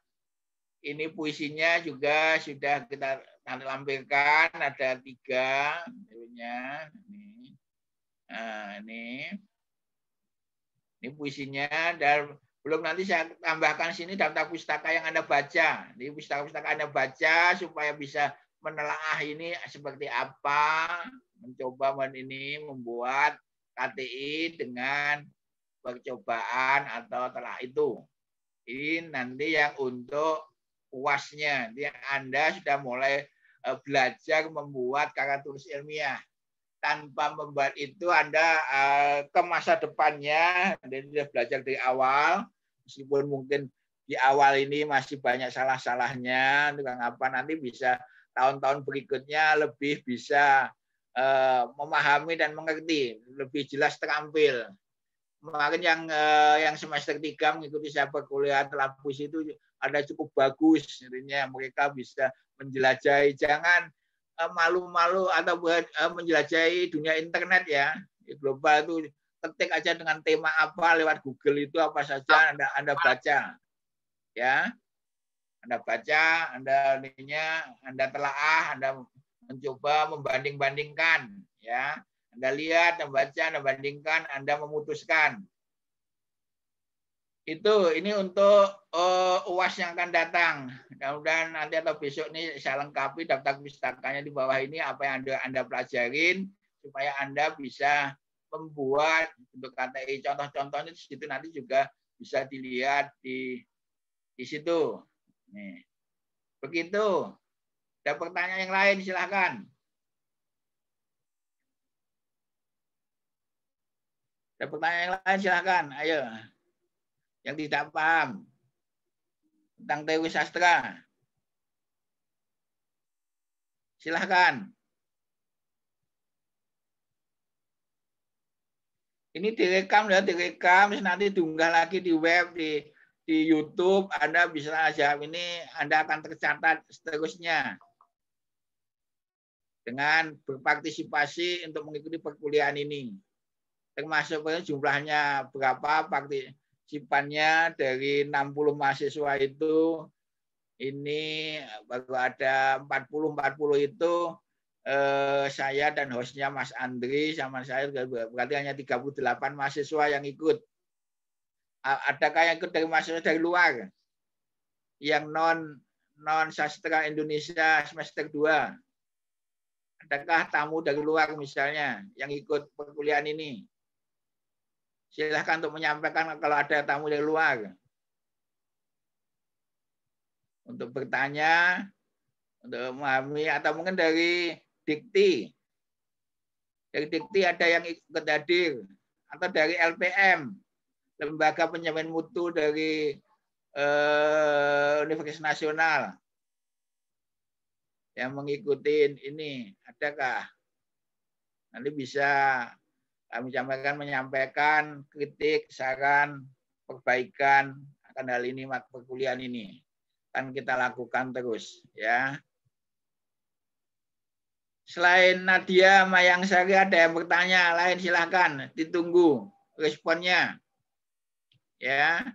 Ini puisinya juga sudah kita lampirkan ada tiga judulnya. Ini, nah, ini, ini puisinya dan belum nanti saya tambahkan sini daftar pustaka yang anda baca. Di pustaka-pustaka anda baca supaya bisa menelaah ini seperti apa, mencoba men ini membuat KTI dengan percobaan atau telah itu. Ini nanti yang untuk puasnya. Jadi Anda sudah mulai eh, belajar membuat karya tulis ilmiah. Tanpa membuat itu Anda eh, ke masa depannya, Anda sudah belajar dari awal, meskipun mungkin di awal ini masih banyak salah-salahnya, apa nanti bisa tahun-tahun berikutnya lebih bisa Eh, memahami dan mengerti lebih jelas terampil kemarin yang eh, yang semester tiga mengikuti saya perkuliahan Lampus itu ada cukup bagus intinya mereka bisa menjelajahi jangan eh, malu-malu atau buat menjelajahi dunia internet ya global itu ketik aja dengan tema apa lewat Google itu apa saja anda anda baca ya anda baca anda ininya anda telaah anda mencoba membanding-bandingkan ya. Anda lihat, Anda baca, Anda bandingkan, Anda memutuskan. Itu ini untuk uh, UAS yang akan datang. Mudah-mudahan nanti atau besok ini saya lengkapi daftar pustakanya di bawah ini apa yang Anda Anda pelajarin supaya Anda bisa membuat untuk kata contoh-contohnya di situ nanti juga bisa dilihat di di situ. Nih. Begitu. Ada pertanyaan yang lain silahkan. Ada pertanyaan yang lain silahkan. Ayo. Yang tidak paham tentang Dewi sastra. Silahkan. Ini direkam ya, direkam. Nanti diunggah lagi di web, di di YouTube. Anda bisa aja ini Anda akan tercatat seterusnya dengan berpartisipasi untuk mengikuti perkuliahan ini. Termasuk jumlahnya berapa partisipannya dari 60 mahasiswa itu ini baru ada 40 40 itu eh, saya dan hostnya Mas Andri sama saya berarti hanya 38 mahasiswa yang ikut. Adakah yang ikut dari mahasiswa dari luar? Yang non non sastra Indonesia semester 2 Adakah tamu dari luar misalnya yang ikut perkuliahan ini? Silahkan untuk menyampaikan kalau ada tamu dari luar. Untuk bertanya, untuk memahami, atau mungkin dari dikti. Dari dikti ada yang ikut hadir. Atau dari LPM, Lembaga Penjamin Mutu dari eh, Universitas Nasional yang mengikuti ini adakah? Nanti bisa kami sampaikan menyampaikan kritik, saran, perbaikan akan hal ini mata perkuliahan ini akan kita lakukan terus ya. Selain Nadia Mayang Sari ada yang bertanya lain silahkan ditunggu responnya ya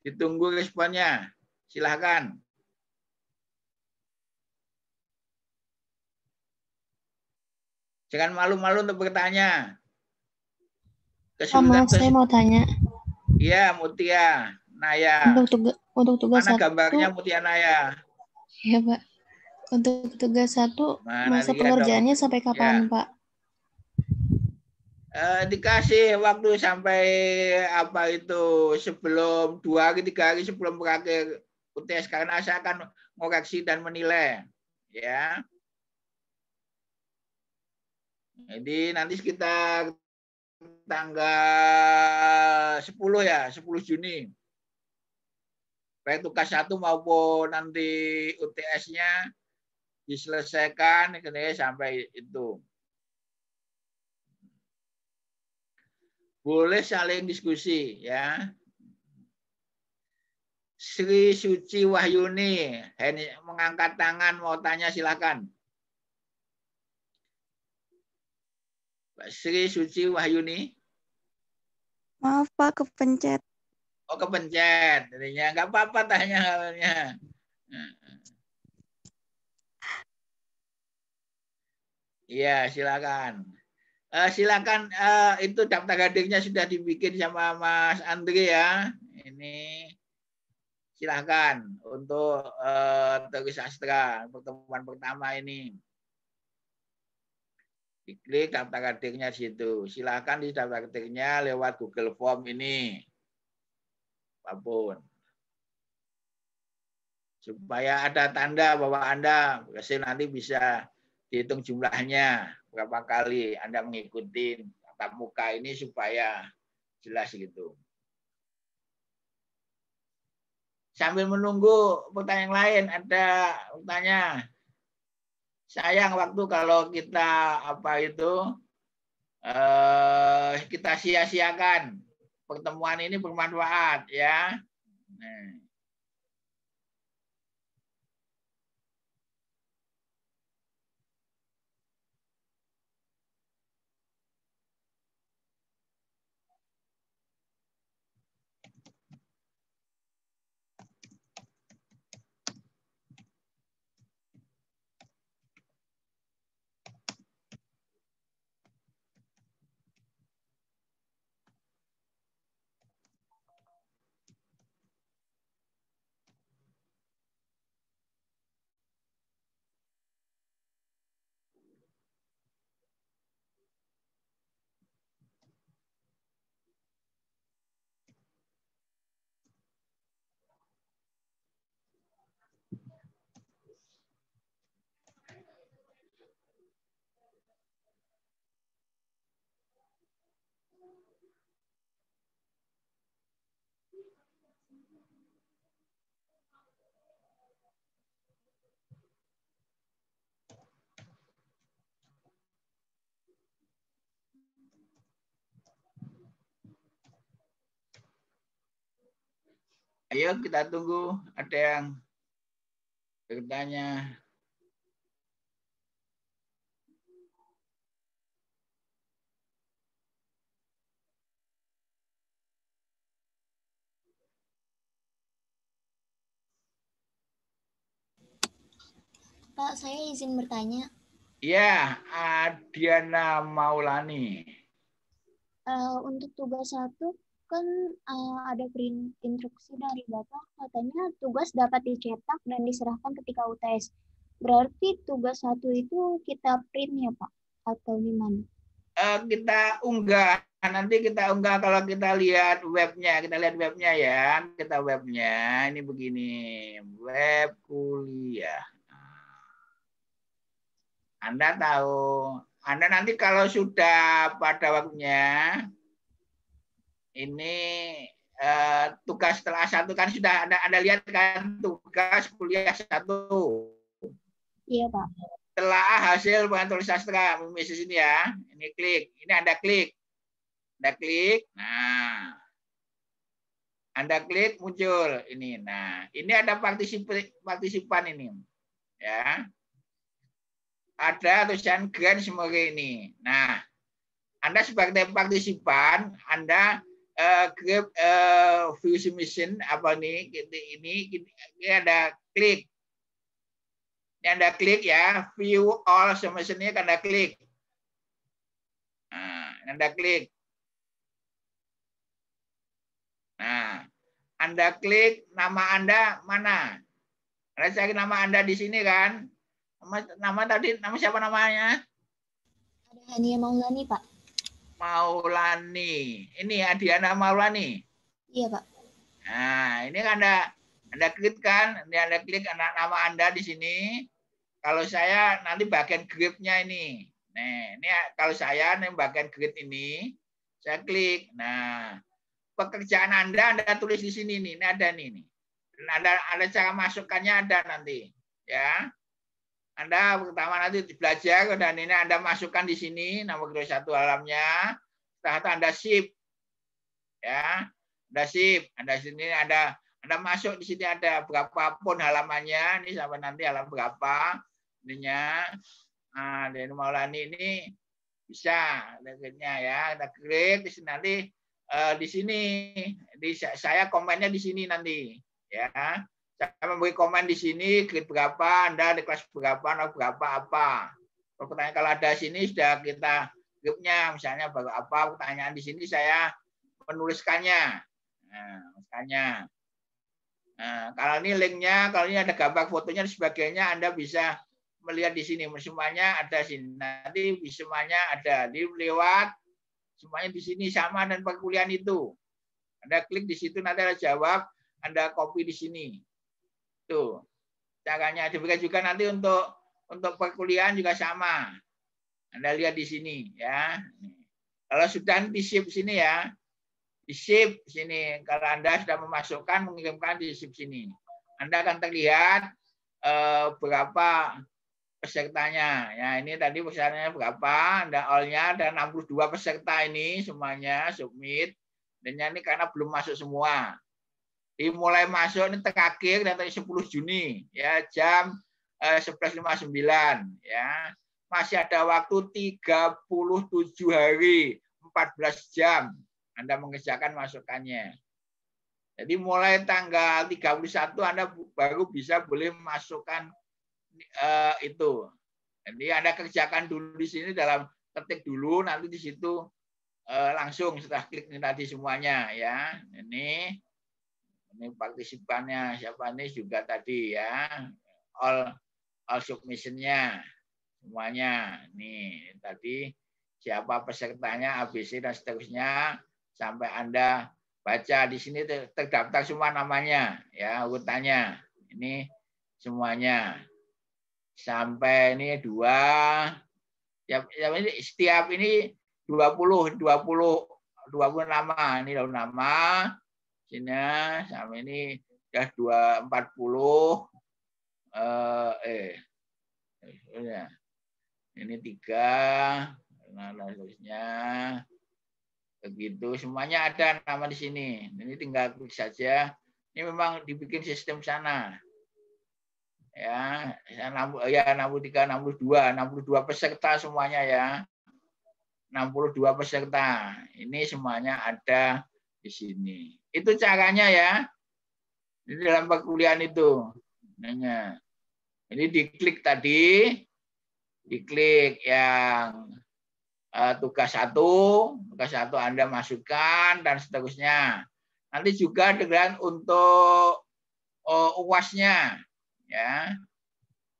ditunggu responnya silahkan Jangan malu-malu untuk bertanya. Oh, Kesulitan, Mama, saya mau tanya. Iya, Mutia, Naya. Untuk, tugas untuk tugas Mana satu. gambarnya Mutia Naya? Iya, Pak. Untuk tugas satu, Mana masa pengerjaannya dong? sampai iya. kapan, ya. Pak? Eh, dikasih waktu sampai apa itu sebelum dua hari tiga hari sebelum berakhir UTS karena saya akan mengoreksi dan menilai ya jadi nanti sekitar tanggal 10 ya, 10 Juni. Baik tugas satu maupun nanti UTS-nya diselesaikan gitu ya, sampai itu. Boleh saling diskusi ya. Sri Suci Wahyuni mengangkat tangan mau tanya silakan. Pak Sri Suci Wahyuni. Maaf Pak, kepencet. Oh kepencet, jadinya nggak apa-apa tanya halnya. Iya silakan. Uh, silakan uh, itu daftar hadirnya sudah dibikin sama Mas Andri ya. Ini silakan untuk uh, Teori Sastra pertemuan pertama ini. Klik daftar ketiknya situ. Silakan di daftar ketiknya lewat Google Form ini. Apapun. Supaya ada tanda bahwa Anda hasil nanti bisa dihitung jumlahnya. Berapa kali Anda mengikuti tatap muka ini supaya jelas gitu. Sambil menunggu pertanyaan lain, ada pertanyaan sayang waktu kalau kita apa itu eh, kita sia-siakan pertemuan ini bermanfaat ya. Nah. Ayo kita tunggu ada yang bertanya. Pak, saya izin bertanya. Ya, Adiana Maulani. Uh, untuk tugas satu, kan uh, ada print instruksi dari Bapak katanya tugas dapat dicetak dan diserahkan ketika UTS. Berarti tugas satu itu kita print ya Pak atau gimana? Uh, kita unggah nanti kita unggah kalau kita lihat webnya kita lihat webnya ya kita webnya ini begini web kuliah nah. Anda tahu Anda nanti kalau sudah pada waktunya ini uh, tugas telah satu kan sudah anda, anda lihat kan tugas kuliah satu. Iya pak. Telah hasil pengantar sastra di sini ya. Ini klik, ini anda klik, anda klik. Nah, anda klik muncul ini. Nah, ini ada partisipan, partisipan ini, ya. Ada tulisan grand semoga ini. Nah, Anda sebagai partisipan, Anda uh, uh, fusion mission apa nih ini ini ada klik ini ada klik ya view all submission ini kan ada klik nah, anda klik nah anda klik nama anda mana saya cari nama anda di sini kan nama, nama tadi nama siapa namanya ada Hania Maulani pak Maulani. Ini ya Diana Maulani. Iya Pak. Nah ini kan anda anda klik kan, ini anda klik anak nama anda di sini. Kalau saya nanti bagian gripnya ini. Nih, ini kalau saya nih bagian grid ini, saya klik. Nah, pekerjaan Anda Anda tulis di sini nih, ini ada nih. nih. Ada ada cara masukkannya ada nanti, ya. Anda pertama nanti belajar dan ini Anda masukkan di sini nama guru satu alamnya. Setelah Anda sip. Ya, Anda sip. Anda sini ada Anda masuk di sini ada berapapun halamannya. Ini sampai nanti halaman berapa. Ininya. Nah, dari Maulani ini bisa linknya ya. Anda klik di sini nanti eh, di sini di, saya komennya di sini nanti ya saya memberi komen di sini grade berapa, Anda di kelas berapa, atau berapa apa. Pertanyaan kalau ada sini sudah kita grupnya misalnya baru apa, pertanyaan di sini saya menuliskannya. Nah, misalnya. Nah, kalau ini linknya, kalau ini ada gambar fotonya dan sebagainya, Anda bisa melihat di sini. Semuanya ada di sini. Nanti semuanya ada. Di lewat, semuanya di sini sama dan perkuliahan itu. Anda klik di situ, nanti ada jawab, Anda copy di sini. Tuh. Caranya demikian juga nanti untuk untuk perkuliahan juga sama. Anda lihat di sini ya. Kalau sudah di ship sini ya. Di ship sini kalau Anda sudah memasukkan mengirimkan di ship sini. Anda akan terlihat eh, berapa pesertanya. Ya, ini tadi pesertanya berapa? Anda allnya ada 62 peserta ini semuanya submit. Dan ini karena belum masuk semua dimulai masuk ini terakhir dan 10 Juni ya jam 11.59 eh, ya masih ada waktu 37 hari 14 jam Anda mengerjakan masukannya jadi mulai tanggal 31 Anda baru bisa boleh masukkan eh, itu jadi Anda kerjakan dulu di sini dalam ketik dulu nanti di situ uh, langsung setelah klik ini tadi semuanya ya ini ini partisipannya siapa nih juga tadi ya all all submissionnya semuanya nih tadi siapa pesertanya ABC dan seterusnya sampai anda baca di sini terdaftar semua namanya ya urutannya ini semuanya sampai ini dua ya, ya setiap ini 20 20 20 nama ini daun nama Sini sama ini sudah 240 eh eh ya, ini tiga nah dan begitu semuanya ada nama di sini ini tinggal klik saja ini memang dibikin sistem sana ya ya 63 62 62 peserta semuanya ya 62 peserta ini semuanya ada di sini itu caranya ya. Di dalam perkuliahan itu. Nah, ini diklik tadi, diklik yang uh, tugas satu, tugas satu Anda masukkan dan seterusnya. Nanti juga dengan untuk uh, uasnya, ya.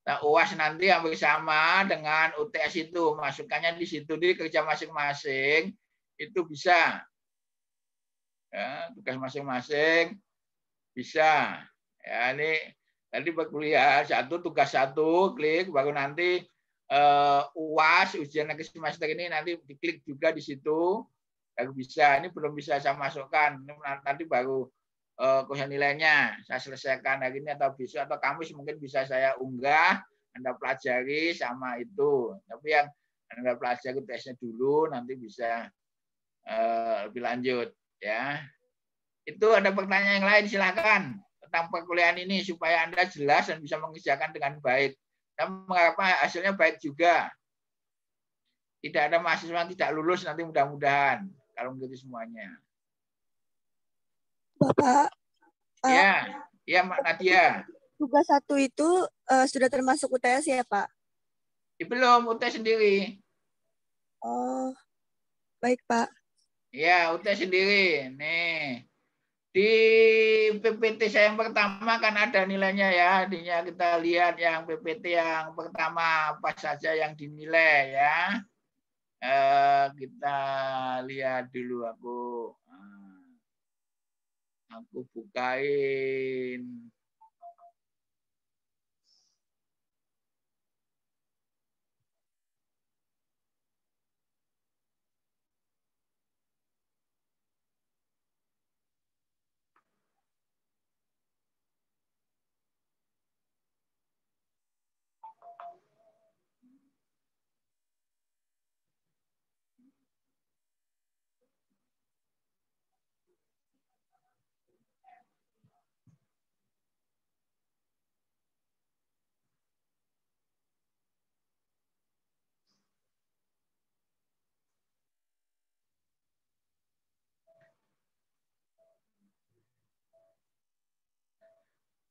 Nah, UAS nanti yang sama dengan UTS itu, masukkannya di situ di kerja masing-masing itu bisa ya, tugas masing-masing bisa. Ya, ini tadi kuliah satu tugas satu klik baru nanti uh, eh, UAS ujian akhir semester ini nanti diklik juga di situ baru bisa. Ini belum bisa saya masukkan. Ini nanti baru uh, nilainya saya selesaikan hari ini atau besok atau Kamis mungkin bisa saya unggah Anda pelajari sama itu. Tapi yang Anda pelajari tesnya dulu nanti bisa uh, lebih lanjut ya itu ada pertanyaan yang lain silahkan tentang perkuliahan ini supaya anda jelas dan bisa mengerjakan dengan baik dan mengapa hasilnya baik juga tidak ada mahasiswa yang tidak lulus nanti mudah-mudahan kalau begitu semuanya bapak eh, ya uh, ya mak Nadia tugas satu itu uh, sudah termasuk UTS ya pak belum UTS sendiri oh baik pak Ya, UT sendiri. Nih. Di PPT saya yang pertama kan ada nilainya ya. Artinya kita lihat yang PPT yang pertama apa saja yang dinilai ya. Eh, kita lihat dulu aku. Ah, aku bukain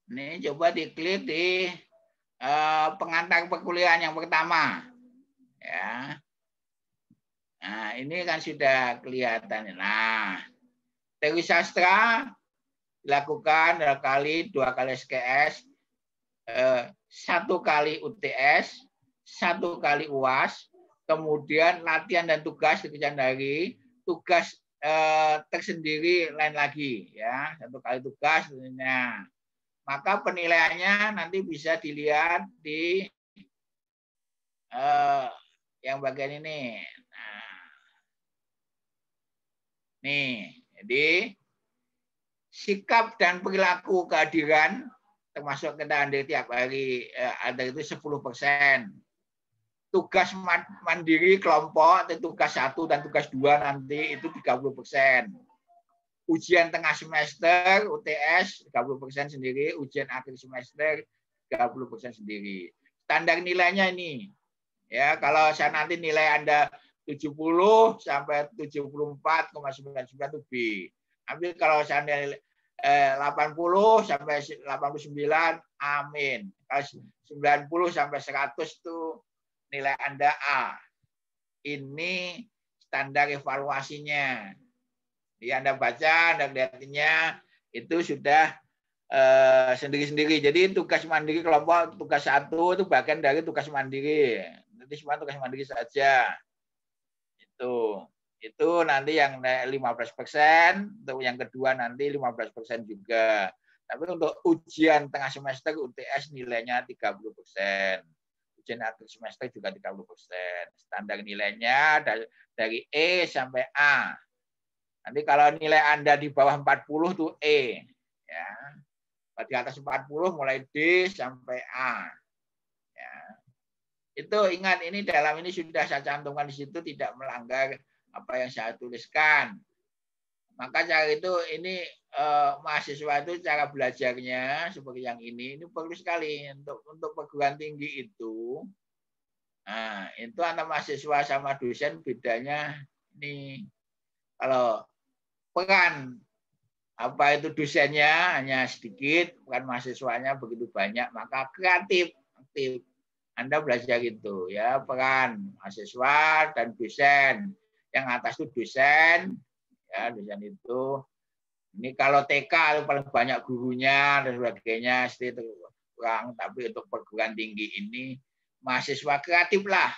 Ini coba diklik di uh, eh, pengantar perkuliahan yang pertama. Ya. Nah, ini kan sudah kelihatan. Nah, teori sastra dilakukan dua kali, dua kali SKS, eh, satu kali UTS, satu kali UAS, kemudian latihan dan tugas dikerjakan dari tugas eh, tersendiri lain lagi ya satu kali tugas tentunya maka penilaiannya nanti bisa dilihat di uh, yang bagian ini. Nah. Nih, jadi sikap dan perilaku kehadiran termasuk kita dari tiap hari eh, ada itu 10 persen. Tugas mandiri kelompok, tugas satu dan tugas dua nanti itu 30 persen ujian tengah semester UTS 30% sendiri, ujian akhir semester 30% sendiri. Standar nilainya ini. Ya, kalau saya nanti nilai Anda 70 sampai 74,99 itu B. Ambil kalau saya nilai 80 eh, sampai 89 amin. Kalau 90 sampai 100 itu nilai Anda A. Ini standar evaluasinya jadi Anda baca, Anda kelihatannya itu sudah eh, sendiri-sendiri. Uh, Jadi tugas mandiri kelompok tugas satu itu bagian dari tugas mandiri. Nanti semua tugas mandiri saja. Itu itu nanti yang 15 persen, untuk yang kedua nanti 15 persen juga. Tapi untuk ujian tengah semester UTS nilainya 30 persen. Ujian akhir semester juga 30 persen. Standar nilainya dari E sampai A. Nanti kalau nilai Anda di bawah 40 itu E. Ya. Di atas 40 mulai D sampai A. Ya. Itu ingat ini dalam ini sudah saya cantumkan di situ tidak melanggar apa yang saya tuliskan. Maka cara itu ini eh, mahasiswa itu cara belajarnya seperti yang ini ini perlu sekali untuk untuk perguruan tinggi itu. Nah, itu antara mahasiswa sama dosen bedanya nih kalau peran apa itu dosennya hanya sedikit, bukan mahasiswanya begitu banyak, maka kreatif, aktif. Anda belajar itu ya, peran mahasiswa dan dosen. Yang atas itu dosen, ya dosen itu. Ini kalau TK itu paling banyak gurunya dan sebagainya, itu kurang. Tapi untuk perguruan tinggi ini mahasiswa kreatif lah,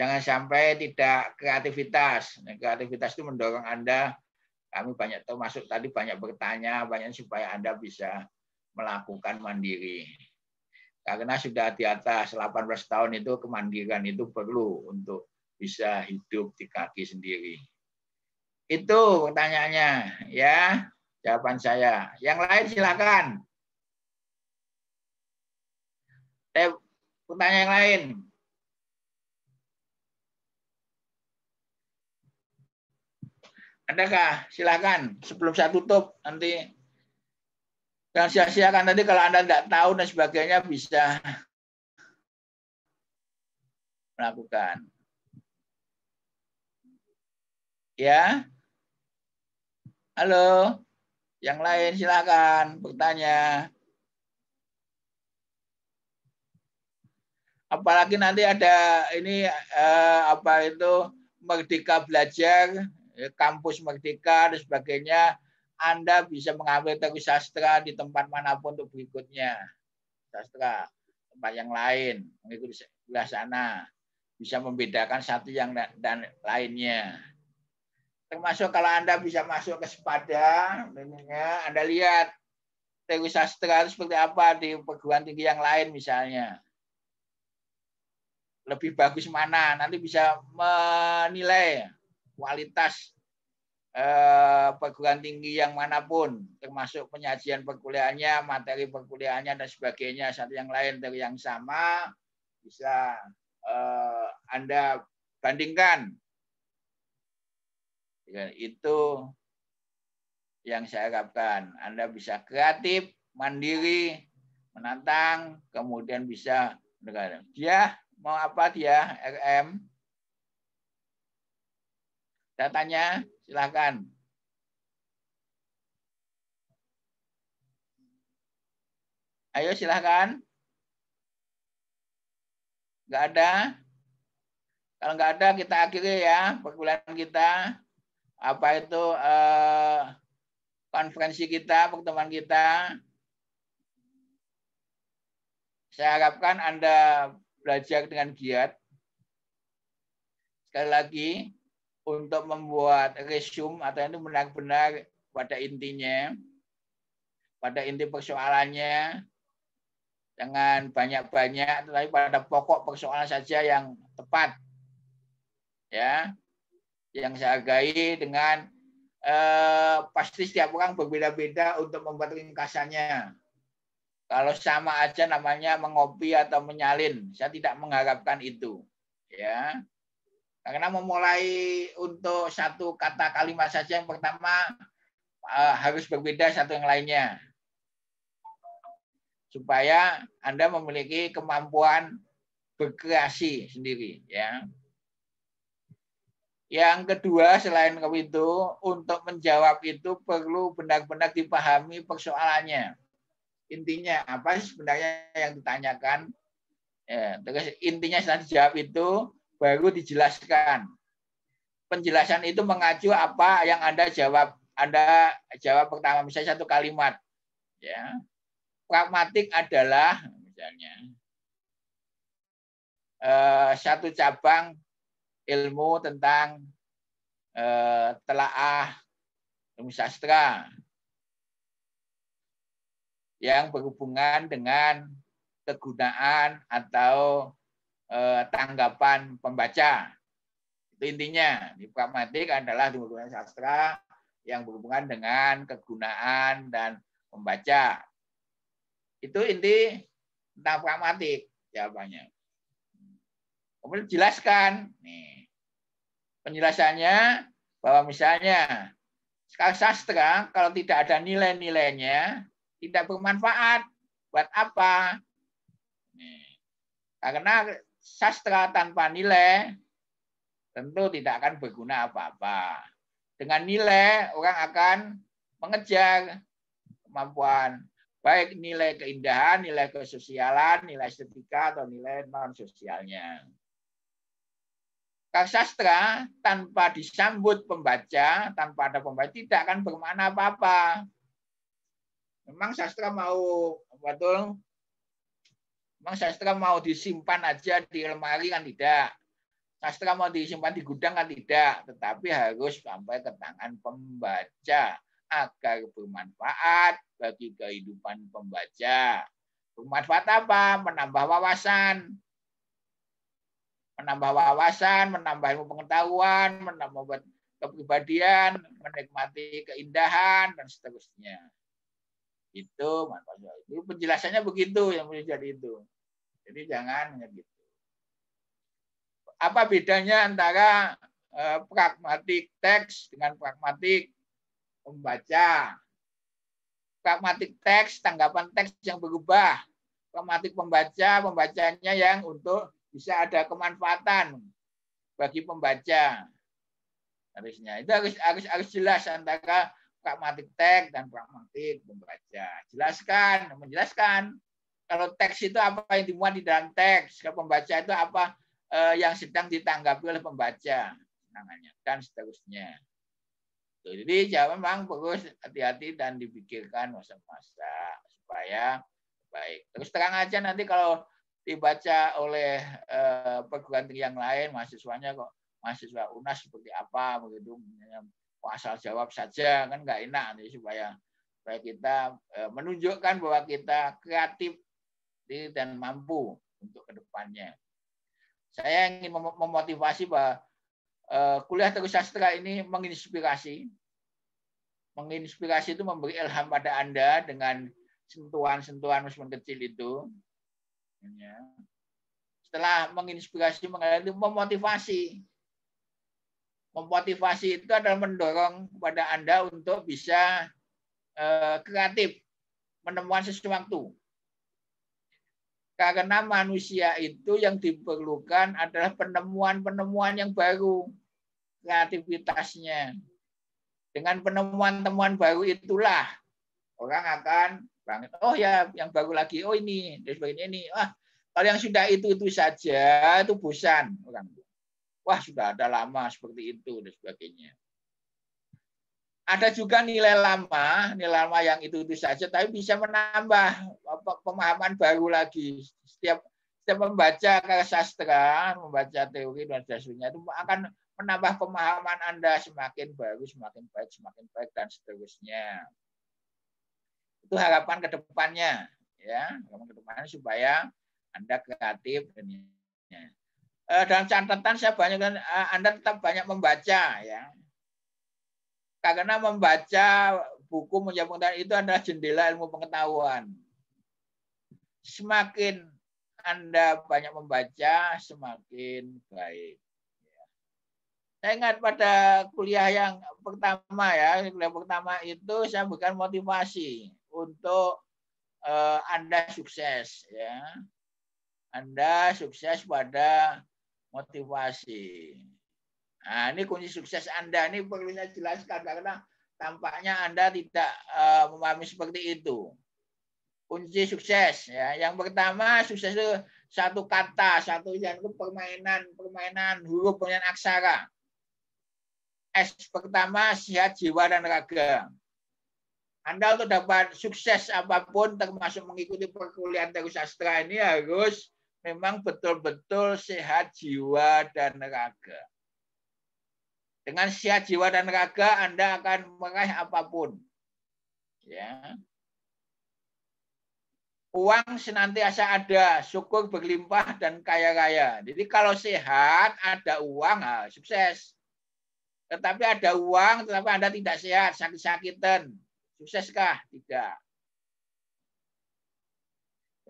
Jangan sampai tidak kreativitas. Nah, kreativitas itu mendorong Anda. Kami banyak masuk tadi banyak bertanya, banyak supaya Anda bisa melakukan mandiri. Karena sudah di atas 18 tahun itu kemandirian itu perlu untuk bisa hidup di kaki sendiri. Itu pertanyaannya, ya. Jawaban saya. Yang lain silakan. Pertanyaan yang lain. Adakah? silakan Sebelum saya tutup, nanti yang sia-siakan. Nanti kalau Anda tidak tahu dan sebagainya bisa melakukan. Ya. Halo. Yang lain silakan bertanya. Apalagi nanti ada ini eh, apa itu Merdeka Belajar Ya, kampus Merdeka dan sebagainya, Anda bisa mengambil teori sastra di tempat manapun untuk berikutnya. Sastra, tempat yang lain, mengikuti sebelah sana. Bisa membedakan satu yang dan lainnya. Termasuk kalau Anda bisa masuk ke sepada, Anda lihat teori sastra itu seperti apa di perguruan tinggi yang lain misalnya. Lebih bagus mana, nanti bisa menilai kualitas eh, perguruan tinggi yang manapun, termasuk penyajian perkuliahannya, materi perkuliahannya dan sebagainya, satu yang lain dari yang sama bisa eh, Anda bandingkan. Ya, itu yang saya harapkan. Anda bisa kreatif, mandiri, menantang, kemudian bisa dia mau apa dia RM datanya? Silahkan. Ayo silahkan. Nggak ada? Kalau nggak ada kita akhiri ya perkuliahan kita. Apa itu eh, konferensi kita, pertemuan kita. Saya harapkan Anda belajar dengan giat. Sekali lagi, untuk membuat resume atau itu benar-benar pada intinya, pada inti persoalannya, dengan banyak-banyak, tetapi pada pokok persoalan saja yang tepat. Ya, yang saya hargai dengan eh, pasti setiap orang berbeda-beda untuk membuat ringkasannya. Kalau sama aja namanya mengopi atau menyalin, saya tidak mengharapkan itu. Ya, karena memulai untuk satu kata kalimat saja yang pertama eh, harus berbeda satu yang lainnya. Supaya Anda memiliki kemampuan berkreasi sendiri ya. Yang kedua selain itu untuk menjawab itu perlu benar-benar dipahami persoalannya. Intinya apa sebenarnya yang ditanyakan? Ya, terus intinya setelah dijawab itu baru dijelaskan. Penjelasan itu mengacu apa yang Anda jawab. Anda jawab pertama misalnya satu kalimat. Ya. Pragmatik adalah misalnya eh, satu cabang ilmu tentang eh, telaah ilmu sastra yang berhubungan dengan kegunaan atau Eh, tanggapan pembaca. Itu intinya, diplomatik adalah hubungan sastra yang berhubungan dengan kegunaan dan pembaca. Itu inti tentang pragmatik jawabannya. Kemudian jelaskan. Nih. Penjelasannya bahwa misalnya skala sastra kalau tidak ada nilai-nilainya tidak bermanfaat. Buat apa? Nih. Karena sastra tanpa nilai tentu tidak akan berguna apa-apa. Dengan nilai orang akan mengejar kemampuan baik nilai keindahan, nilai kesosialan, nilai estetika atau nilai non sosialnya. Sastra tanpa disambut pembaca, tanpa ada pembaca tidak akan bermakna apa-apa. Memang sastra mau betul Memang sastra mau disimpan aja di lemari kan tidak. Sastra mau disimpan di gudang kan tidak. Tetapi harus sampai ke tangan pembaca agar bermanfaat bagi kehidupan pembaca. Bermanfaat apa? Menambah wawasan. Menambah wawasan, menambah ilmu pengetahuan, menambah kepribadian, menikmati keindahan, dan seterusnya itu manfaatnya itu penjelasannya begitu yang menjadi itu jadi jangan gitu apa bedanya antara eh, pragmatik teks dengan pragmatik pembaca pragmatik teks tanggapan teks yang berubah pragmatik pembaca pembacanya yang untuk bisa ada kemanfaatan bagi pembaca harusnya itu harus harus harus jelas antara pragmatik teks dan pragmatik membaca. Jelaskan, menjelaskan. Kalau teks itu apa yang dimuat di dalam teks, kalau pembaca itu apa eh, yang sedang ditanggapi oleh pembaca, namanya dan seterusnya. Jadi jangan memang bagus hati-hati dan dipikirkan masa-masa supaya baik. Terus terang aja nanti kalau dibaca oleh eh, perguruan tinggi yang lain mahasiswanya kok mahasiswa UNAS seperti apa begitu asal jawab saja kan nggak enak nih supaya supaya kita eh, menunjukkan bahwa kita kreatif dan mampu untuk kedepannya. Saya ingin memotivasi bahwa uh, kuliah terus sastra ini menginspirasi. Menginspirasi itu memberi ilham pada Anda dengan sentuhan-sentuhan meskipun kecil itu. Ya. Setelah menginspirasi mengalir memotivasi Memotivasi itu adalah mendorong pada Anda untuk bisa eh, kreatif, menemukan sesuatu. Karena manusia itu yang diperlukan adalah penemuan-penemuan yang baru, kreativitasnya. Dengan penemuan-temuan baru itulah orang akan bangkit Oh ya, yang baru lagi. Oh ini, dan sebagainya ini. Ah, kalau yang sudah itu itu saja itu bosan orang wah sudah ada lama seperti itu dan sebagainya. Ada juga nilai lama, nilai lama yang itu itu saja, tapi bisa menambah pemahaman baru lagi. Setiap setiap membaca karya sastra, membaca teori dan sebagainya itu akan menambah pemahaman Anda semakin baru, semakin baik, semakin baik dan seterusnya. Itu harapan kedepannya, ya, harapan kedepannya supaya Anda kreatif dan ya. Eh, dalam catatan saya banyak kan, eh, Anda tetap banyak membaca ya. Karena membaca buku menjawab itu adalah jendela ilmu pengetahuan. Semakin Anda banyak membaca, semakin baik. Saya ingat pada kuliah yang pertama ya, kuliah pertama itu saya bukan motivasi untuk uh, Anda sukses ya. Anda sukses pada motivasi. Nah, ini kunci sukses Anda. Ini perlu saya jelaskan karena tampaknya Anda tidak uh, memahami seperti itu. Kunci sukses ya. Yang pertama sukses itu satu kata, satu yang itu permainan, permainan huruf, permainan aksara. S pertama sehat jiwa dan raga. Anda untuk dapat sukses apapun termasuk mengikuti perkuliahan terus sastra ini harus memang betul-betul sehat jiwa dan raga. Dengan sehat jiwa dan raga Anda akan meraih apapun. Ya. Uang senantiasa ada, syukur berlimpah dan kaya raya. Jadi kalau sehat ada uang, sukses. Tetapi ada uang, tetapi Anda tidak sehat, sakit-sakitan. Sukseskah? Tidak.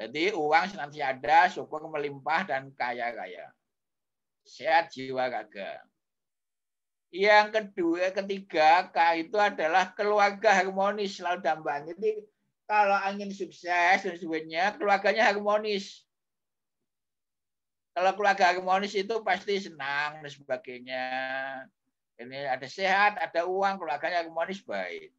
Jadi uang senantiasa ada, syukur melimpah dan kaya raya. Sehat jiwa raga. Yang kedua, ketiga, K itu adalah keluarga harmonis selalu dambang. Jadi kalau angin sukses dan sebagainya, keluarganya harmonis. Kalau keluarga harmonis itu pasti senang dan sebagainya. Ini ada sehat, ada uang, keluarganya harmonis baik.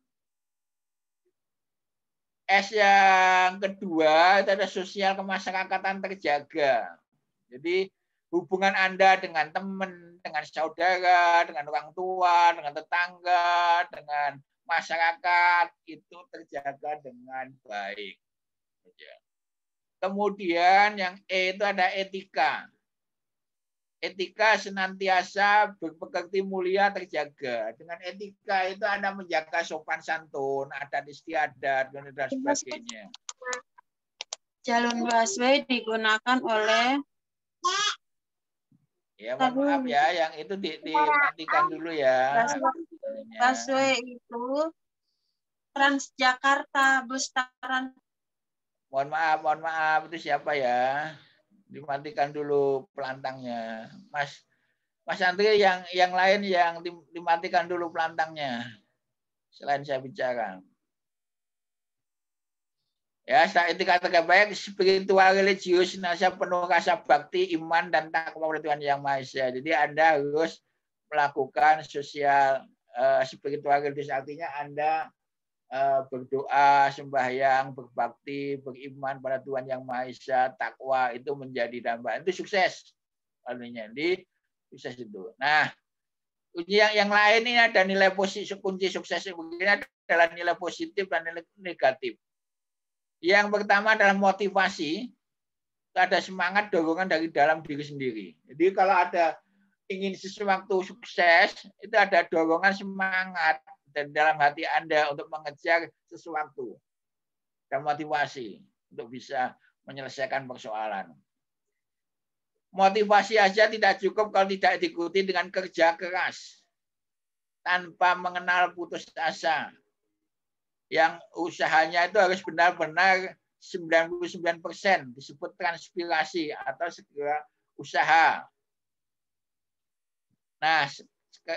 S yang kedua itu ada sosial kemasyarakatan terjaga. Jadi hubungan Anda dengan teman, dengan saudara, dengan orang tua, dengan tetangga, dengan masyarakat itu terjaga dengan baik. Ya. Kemudian yang E itu ada etika etika senantiasa berpekerti mulia terjaga. Dengan etika itu Anda menjaga sopan santun, adat istiadat, dan sebagainya. Jalur busway digunakan oleh Ya, mohon maaf ya, yang itu di, dimatikan dulu ya. Busway itu Transjakarta, bus Trans. Mohon maaf, mohon maaf, itu siapa ya? dimatikan dulu pelantangnya. Mas Mas Andri yang yang lain yang dimatikan dulu pelantangnya. Selain saya bicara. Ya, saat kata baik spiritual religius nasa penuh rasa bakti, iman dan takwa kepada Tuhan Yang Maha Esa. Jadi Anda harus melakukan sosial uh, spiritual religius artinya Anda Eh, berdoa, sembahyang, berbakti, beriman pada Tuhan Yang Maha Esa, takwa itu menjadi tambahan itu sukses. Artinya di sukses itu. Nah, yang yang lain ini ada nilai positif kunci sukses begini adalah nilai positif dan nilai negatif. Yang pertama adalah motivasi, ada semangat dorongan dari dalam diri sendiri. Jadi kalau ada ingin sesuatu sukses, itu ada dorongan semangat dalam hati Anda untuk mengejar sesuatu dan motivasi untuk bisa menyelesaikan persoalan. Motivasi aja tidak cukup kalau tidak diikuti dengan kerja keras tanpa mengenal putus asa. Yang usahanya itu harus benar-benar 99% disebut transpirasi atau segera usaha. Nah,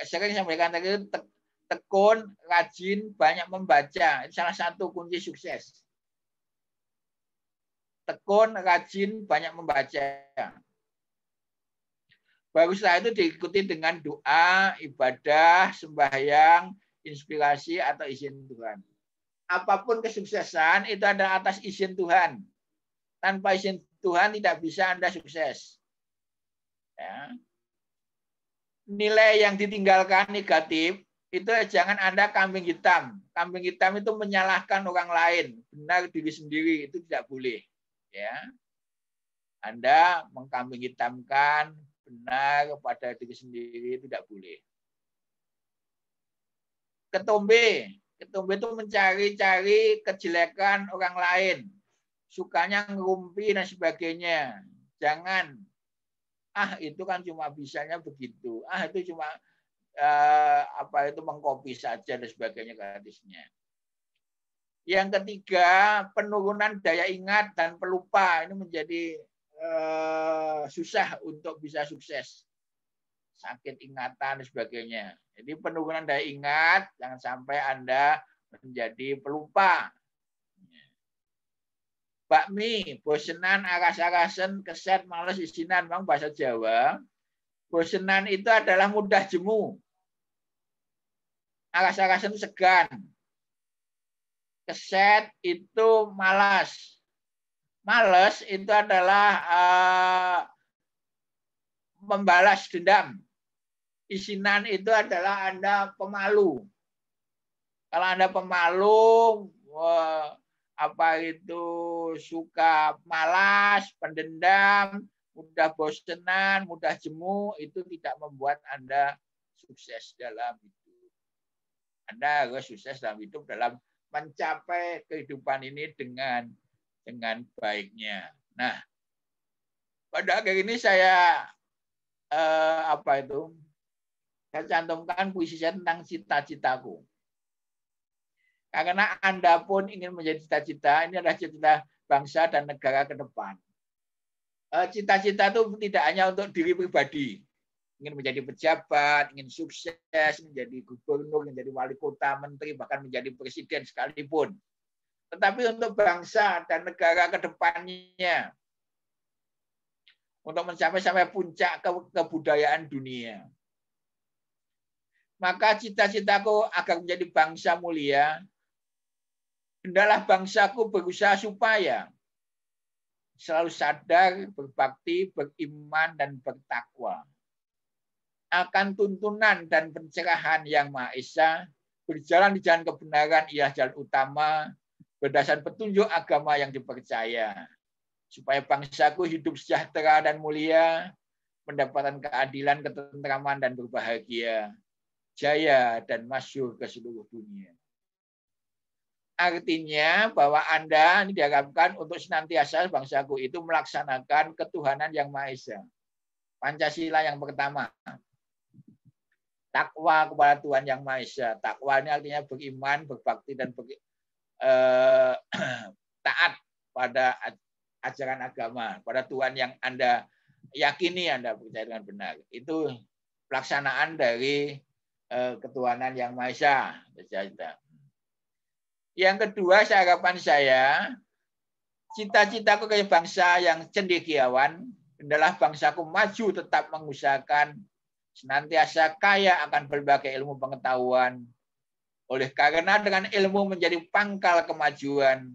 sering saya berikan tadi tekun, rajin, banyak membaca. Itu salah satu kunci sukses. Tekun, rajin, banyak membaca. Baru setelah itu diikuti dengan doa, ibadah, sembahyang, inspirasi, atau izin Tuhan. Apapun kesuksesan itu ada atas izin Tuhan. Tanpa izin Tuhan tidak bisa Anda sukses. Ya. Nilai yang ditinggalkan negatif itu eh, jangan Anda kambing hitam. Kambing hitam itu menyalahkan orang lain, benar diri sendiri itu tidak boleh, ya. Anda mengkambing hitamkan benar kepada diri sendiri itu tidak boleh. Ketombe, ketombe itu mencari-cari kejelekan orang lain. Sukanya ngerumpi dan sebagainya. Jangan. Ah, itu kan cuma bisanya begitu. Ah, itu cuma eh, apa itu mengkopi saja dan sebagainya gratisnya. Yang ketiga, penurunan daya ingat dan pelupa ini menjadi eh, susah untuk bisa sukses. Sakit ingatan dan sebagainya. Jadi penurunan daya ingat jangan sampai Anda menjadi pelupa bakmi, bosenan, aras arasan keset, males, isinan, bang bahasa Jawa. Bosenan itu adalah mudah jemu alas-alasan itu segan. Keset itu malas. Malas itu adalah uh, membalas dendam. Isinan itu adalah Anda pemalu. Kalau Anda pemalu, apa itu suka malas, pendendam, mudah bosenan, mudah jemu, itu tidak membuat Anda sukses dalam hidup. Anda harus sukses dalam hidup dalam mencapai kehidupan ini dengan dengan baiknya. Nah, pada akhir ini saya eh, apa itu? Saya cantumkan puisi saya tentang cita-citaku. Karena Anda pun ingin menjadi cita-cita, ini adalah cita-cita bangsa dan negara ke depan. Eh, cita-cita itu tidak hanya untuk diri pribadi, ingin menjadi pejabat, ingin sukses, menjadi gubernur, menjadi wali kota, menteri, bahkan menjadi presiden sekalipun. Tetapi untuk bangsa dan negara ke depannya, untuk mencapai sampai puncak ke kebudayaan dunia. Maka cita-citaku agar menjadi bangsa mulia, hendaklah bangsaku berusaha supaya selalu sadar, berbakti, beriman, dan bertakwa akan tuntunan dan pencerahan yang Maha Esa, berjalan di jalan kebenaran ialah jalan utama, berdasarkan petunjuk agama yang dipercaya. Supaya bangsaku hidup sejahtera dan mulia, mendapatkan keadilan, ketentraman, dan berbahagia. Jaya dan masyur ke seluruh dunia. Artinya bahwa Anda ini diharapkan untuk senantiasa bangsaku itu melaksanakan ketuhanan yang Maha Esa. Pancasila yang pertama, takwa kepada Tuhan yang Maha Esa. Takwa ini artinya beriman, berbakti dan ber, eh, taat pada ajaran agama, pada Tuhan yang Anda yakini, Anda percaya dengan benar. Itu pelaksanaan dari eh, ketuhanan yang Maha Esa. Yang kedua, saya harapan saya cita-cita kekayaan bangsa yang cendekiawan adalah bangsaku maju tetap mengusahakan senantiasa kaya akan berbagai ilmu pengetahuan. Oleh karena dengan ilmu menjadi pangkal kemajuan,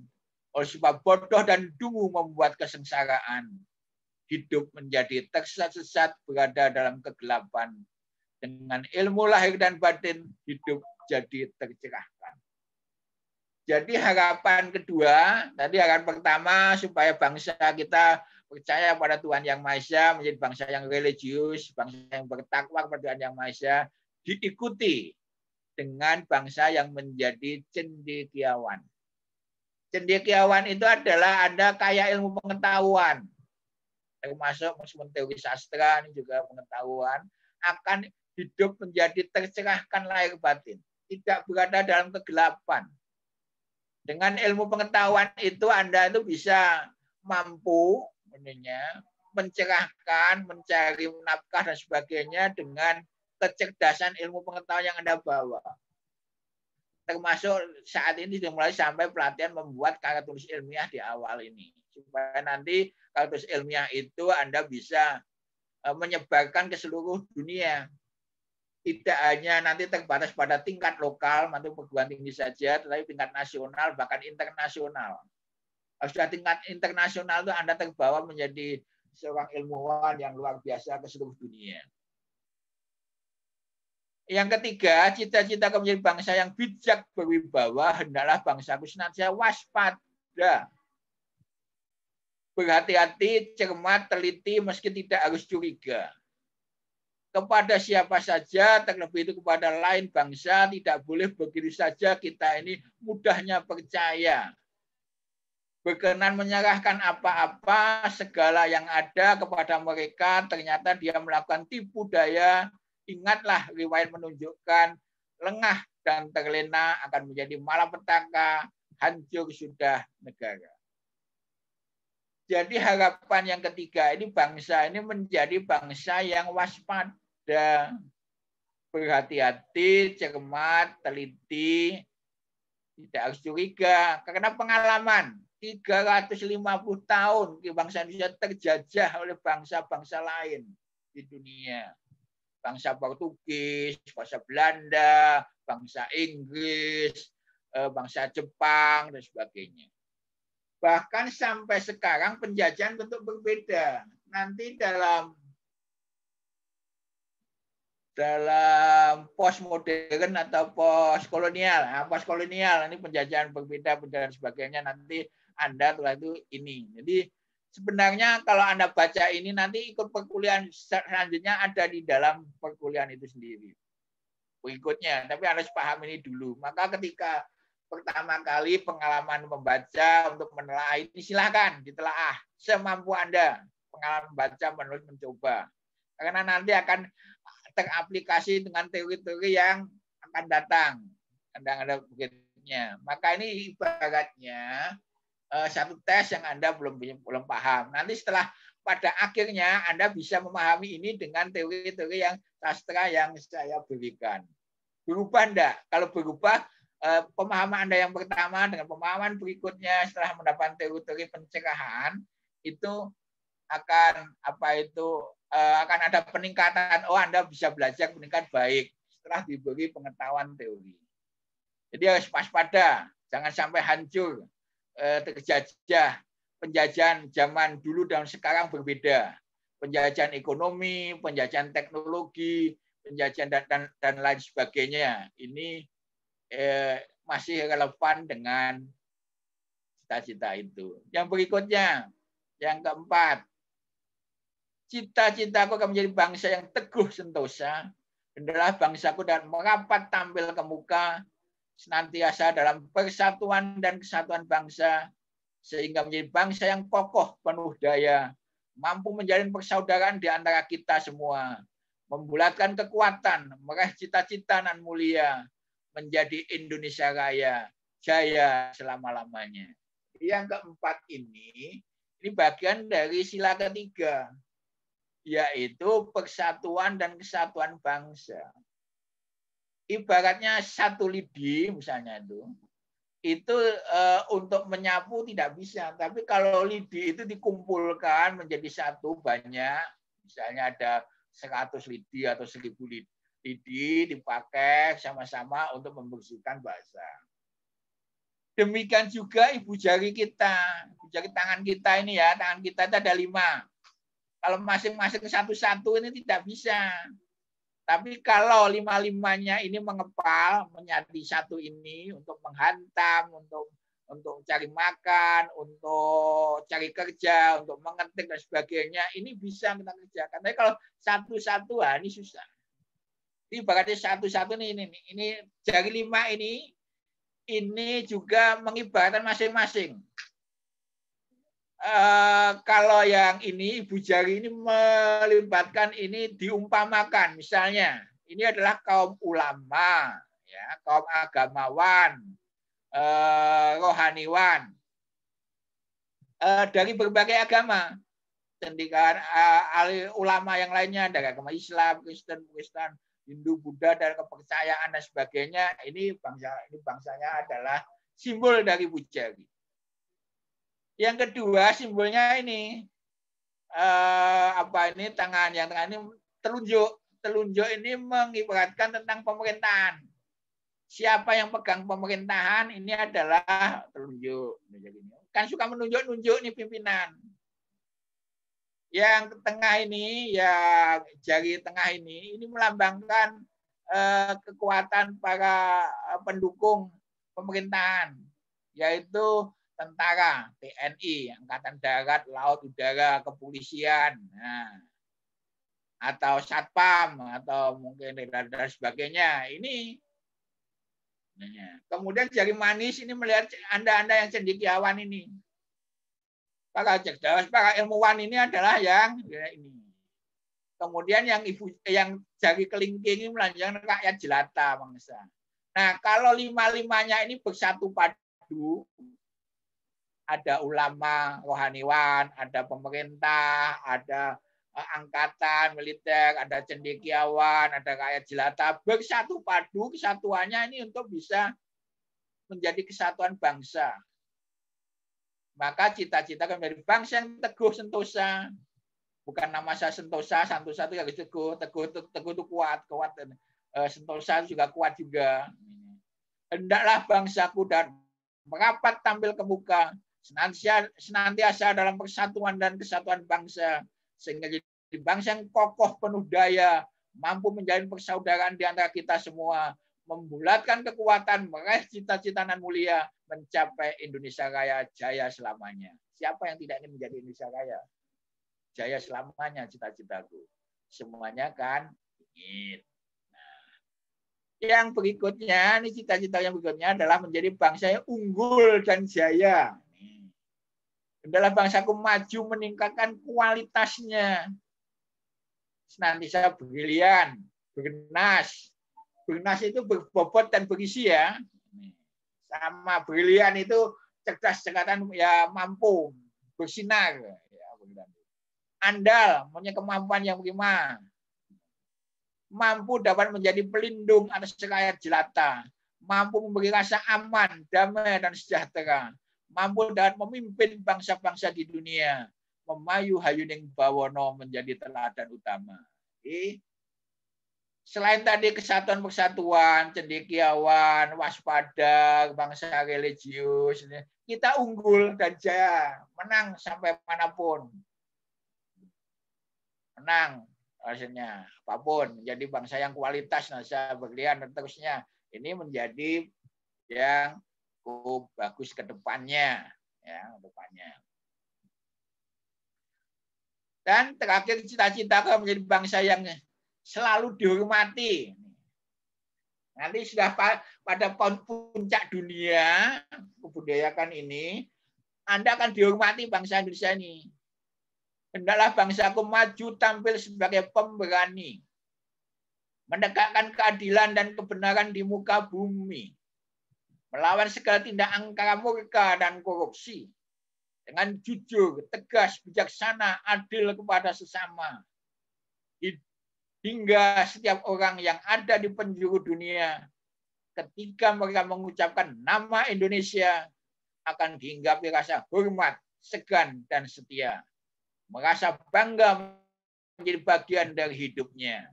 oleh sebab bodoh dan dungu membuat kesengsaraan. Hidup menjadi tersesat-sesat berada dalam kegelapan. Dengan ilmu lahir dan batin, hidup jadi tercerahkan. Jadi harapan kedua, tadi harapan pertama supaya bangsa kita percaya pada Tuhan Yang Maha Esa, menjadi bangsa yang religius, bangsa yang bertakwa kepada Tuhan Yang Maha Esa, diikuti dengan bangsa yang menjadi cendekiawan. Cendekiawan itu adalah ada kaya ilmu pengetahuan, termasuk meskipun teori sastra ini juga pengetahuan, akan hidup menjadi tercerahkan lahir batin, tidak berada dalam kegelapan. Dengan ilmu pengetahuan itu Anda itu bisa mampu ininya mencerahkan, mencari nafkah dan sebagainya dengan kecerdasan ilmu pengetahuan yang Anda bawa. Termasuk saat ini sudah mulai sampai pelatihan membuat karya tulis ilmiah di awal ini. Supaya nanti karya tulis ilmiah itu Anda bisa eh, menyebarkan ke seluruh dunia. Tidak hanya nanti terbatas pada tingkat lokal, nanti perguruan tinggi saja, tetapi tingkat nasional, bahkan internasional sudah tingkat internasional itu Anda terbawa menjadi seorang ilmuwan yang luar biasa ke seluruh dunia. Yang ketiga, cita-cita menjadi bangsa yang bijak berwibawa, hendaklah bangsa senantiasa waspada. Berhati-hati, cermat, teliti, meski tidak harus curiga. Kepada siapa saja, terlebih itu kepada lain bangsa, tidak boleh begitu saja kita ini mudahnya percaya berkenan menyerahkan apa-apa segala yang ada kepada mereka ternyata dia melakukan tipu daya ingatlah riwayat menunjukkan lengah dan terlena akan menjadi malapetaka hancur sudah negara jadi harapan yang ketiga ini bangsa ini menjadi bangsa yang waspada berhati-hati cermat teliti tidak harus curiga karena pengalaman 350 tahun bangsa Indonesia terjajah oleh bangsa-bangsa lain di dunia. Bangsa Portugis, bangsa Belanda, bangsa Inggris, eh, bangsa Jepang, dan sebagainya. Bahkan sampai sekarang penjajahan bentuk berbeda. Nanti dalam dalam postmodern atau postkolonial, kolonial. Nah, pos ini penjajahan berbeda dan sebagainya nanti anda itu ini. Jadi sebenarnya kalau Anda baca ini nanti ikut perkuliahan selanjutnya ada di dalam perkuliahan itu sendiri. Berikutnya, tapi harus paham ini dulu. Maka ketika pertama kali pengalaman membaca untuk menelaah ini silahkan ditelaah semampu Anda pengalaman membaca menulis mencoba. Karena nanti akan teraplikasi dengan teori-teori yang akan datang. Anda ada begitu Maka ini ibaratnya Eh, satu tes yang Anda belum belum paham. Nanti setelah pada akhirnya Anda bisa memahami ini dengan teori-teori yang sastra yang saya berikan. Berubah enggak? Kalau berubah, eh, pemahaman Anda yang pertama dengan pemahaman berikutnya setelah mendapat teori-teori pencerahan, itu akan apa itu eh, akan ada peningkatan. Oh, Anda bisa belajar meningkat baik setelah diberi pengetahuan teori. Jadi harus waspada, jangan sampai hancur Eh, terjajah penjajahan zaman dulu dan sekarang berbeda. Penjajahan ekonomi, penjajahan teknologi, penjajahan dan dan, dan lain sebagainya. Ini eh, masih relevan dengan cita-cita itu. Yang berikutnya, yang keempat, cita-citaku akan menjadi bangsa yang teguh sentosa, adalah bangsaku dan merapat tampil ke muka senantiasa dalam persatuan dan kesatuan bangsa, sehingga menjadi bangsa yang kokoh penuh daya, mampu menjalin persaudaraan di antara kita semua, membulatkan kekuatan, meraih cita-cita nan mulia, menjadi Indonesia Raya, jaya selama-lamanya. Yang keempat ini, ini bagian dari sila ketiga, yaitu persatuan dan kesatuan bangsa ibaratnya satu lidi misalnya itu itu e, untuk menyapu tidak bisa tapi kalau lidi itu dikumpulkan menjadi satu banyak misalnya ada 100 lidi atau 1000 lidi dipakai sama-sama untuk membersihkan bahasa demikian juga ibu jari kita ibu jari tangan kita ini ya tangan kita itu ada lima kalau masing-masing satu-satu ini tidak bisa tapi kalau lima-limanya ini mengepal menjadi satu ini untuk menghantam, untuk untuk cari makan, untuk cari kerja, untuk mengetik dan sebagainya, ini bisa kita kerjakan. Tapi kalau satu-satu, ah, ini susah. Ini berarti satu-satu nih, ini, ini, ini jari lima ini, ini juga mengibaratkan masing-masing. Eh, kalau yang ini Ibu Jari ini melibatkan ini diumpamakan misalnya ini adalah kaum ulama ya kaum agamawan eh, rohaniwan eh, dari berbagai agama sendikan ulama yang lainnya dari agama Islam Kristen Kristen Hindu Buddha dan kepercayaan dan sebagainya ini bangsa ini bangsanya adalah simbol dari Ibu Jari yang kedua simbolnya ini eh, apa ini tangan yang tangan ini telunjuk. Telunjuk ini mengibaratkan tentang pemerintahan. Siapa yang pegang pemerintahan ini adalah telunjuk. Kan suka menunjuk-nunjuk nih pimpinan. Yang tengah ini, yang jari tengah ini, ini melambangkan eh, kekuatan para eh, pendukung pemerintahan, yaitu tentara, TNI, Angkatan Darat, Laut, Udara, Kepolisian, nah, atau Satpam, atau mungkin dan sebagainya. Ini nah, Kemudian jari manis ini melihat Anda-Anda yang cendekiawan ini. Para cerdas, para ilmuwan ini adalah yang ya, ini. Kemudian yang ibu yang jari kelingking ini melanjutkan rakyat jelata bangsa. Nah, kalau lima-limanya ini bersatu padu, ada ulama rohaniwan, ada pemerintah, ada eh, angkatan militer, ada cendekiawan, ada rakyat jelata, bersatu padu kesatuannya ini untuk bisa menjadi kesatuan bangsa. Maka cita-cita menjadi bangsa yang teguh sentosa. Bukan nama saya sentosa, santosa itu harus teguh, teguh, teguh itu kuat, kuat. Eh, sentosa juga kuat juga. Hendaklah bangsaku dan merapat tampil ke muka senantiasa, dalam persatuan dan kesatuan bangsa, sehingga jadi bangsa yang kokoh penuh daya, mampu menjalin persaudaraan di antara kita semua, membulatkan kekuatan, meraih cita-cita nan mulia, mencapai Indonesia Raya jaya selamanya. Siapa yang tidak ingin menjadi Indonesia Raya? Jaya selamanya cita-citaku. Semuanya kan ingin. Nah, yang berikutnya, ini cita-cita yang berikutnya adalah menjadi bangsa yang unggul dan jaya adalah bangsaku maju meningkatkan kualitasnya. Senantiasa brilian, bernas. Bernas itu berbobot dan berisi ya. Sama brilian itu cerdas cekatan ya mampu, bersinar. Ya, Andal, punya kemampuan yang prima. Mampu dapat menjadi pelindung atas rakyat jelata. Mampu memberi rasa aman, damai, dan sejahtera mampu dan memimpin bangsa-bangsa di dunia. Memayu Hayuning Bawono menjadi teladan utama. Eh, selain tadi kesatuan persatuan, cendekiawan, waspada, bangsa religius, kita unggul dan jaya, menang sampai manapun. Menang hasilnya, apapun. Jadi bangsa yang kualitas, nasa berlian, dan terusnya. Ini menjadi yang cukup oh, bagus ke depannya ya ke depannya. Dan terakhir cita-cita menjadi bangsa yang selalu dihormati. Nanti sudah pada puncak dunia kebudayaan ini, Anda akan dihormati bangsa Indonesia ini. Hendaklah bangsaku maju tampil sebagai pemberani, menegakkan keadilan dan kebenaran di muka bumi, melawan segala tindak angkara murka dan korupsi dengan jujur, tegas, bijaksana, adil kepada sesama. Hingga setiap orang yang ada di penjuru dunia ketika mereka mengucapkan nama Indonesia akan dihinggapi rasa hormat, segan, dan setia. Merasa bangga menjadi bagian dari hidupnya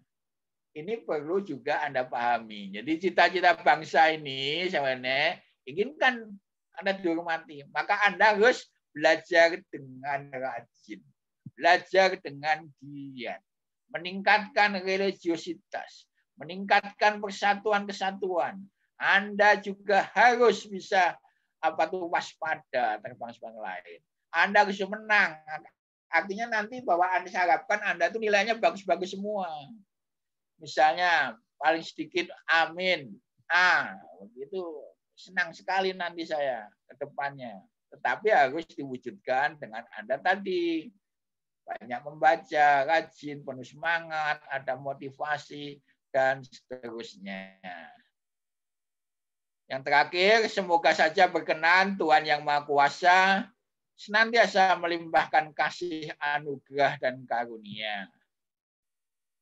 ini perlu juga Anda pahami. Jadi cita-cita bangsa ini sebenarnya inginkan Anda dihormati. Maka Anda harus belajar dengan rajin. Belajar dengan giat. Meningkatkan religiositas. Meningkatkan persatuan-kesatuan. Anda juga harus bisa apa tuh waspada terbang bangsa lain. Anda harus menang. Artinya nanti bahwa Anda harapkan Anda tuh nilainya bagus-bagus semua misalnya paling sedikit amin a begitu senang sekali nanti saya ke depannya tetapi harus diwujudkan dengan anda tadi banyak membaca rajin penuh semangat ada motivasi dan seterusnya yang terakhir semoga saja berkenan Tuhan yang maha kuasa senantiasa melimpahkan kasih anugerah dan karunia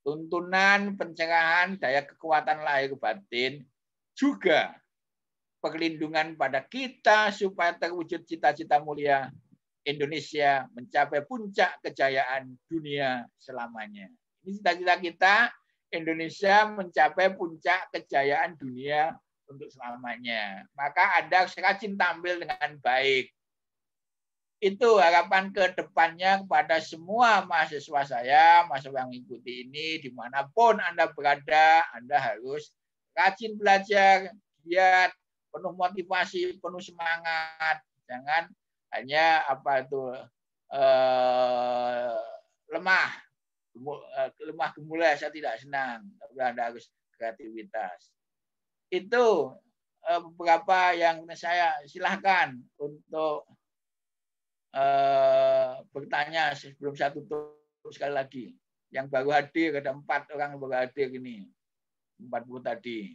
tuntunan pencerahan daya kekuatan lahir batin juga perlindungan pada kita supaya terwujud cita-cita mulia Indonesia mencapai puncak kejayaan dunia selamanya. Ini cita-cita kita Indonesia mencapai puncak kejayaan dunia untuk selamanya. Maka ada rajin tampil dengan baik itu harapan ke depannya kepada semua mahasiswa saya, mahasiswa yang mengikuti ini, dimanapun Anda berada, Anda harus rajin belajar, giat, penuh motivasi, penuh semangat. Jangan hanya apa itu eh, lemah, eh, lemah gemulai, saya tidak senang. Tapi Anda harus kreativitas. Itu eh, beberapa yang saya silahkan untuk Eh, bertanya sebelum saya tutup sekali lagi. Yang baru hadir ada empat orang yang baru hadir ini. 40 tadi.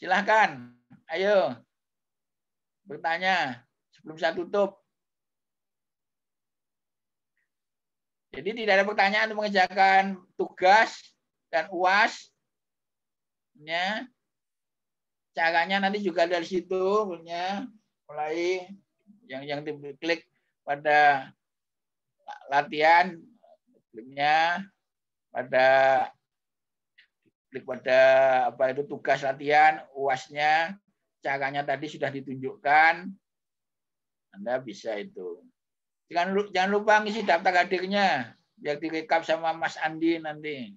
Silahkan, ayo bertanya sebelum saya tutup. Jadi tidak ada pertanyaan untuk mengerjakan tugas dan UAS. Ya. Caranya nanti juga dari situ, ya mulai yang yang diklik pada latihan kliknya pada klik pada apa itu tugas latihan uasnya caranya tadi sudah ditunjukkan anda bisa itu jangan jangan lupa ngisi daftar hadirnya biar direkap sama Mas Andi nanti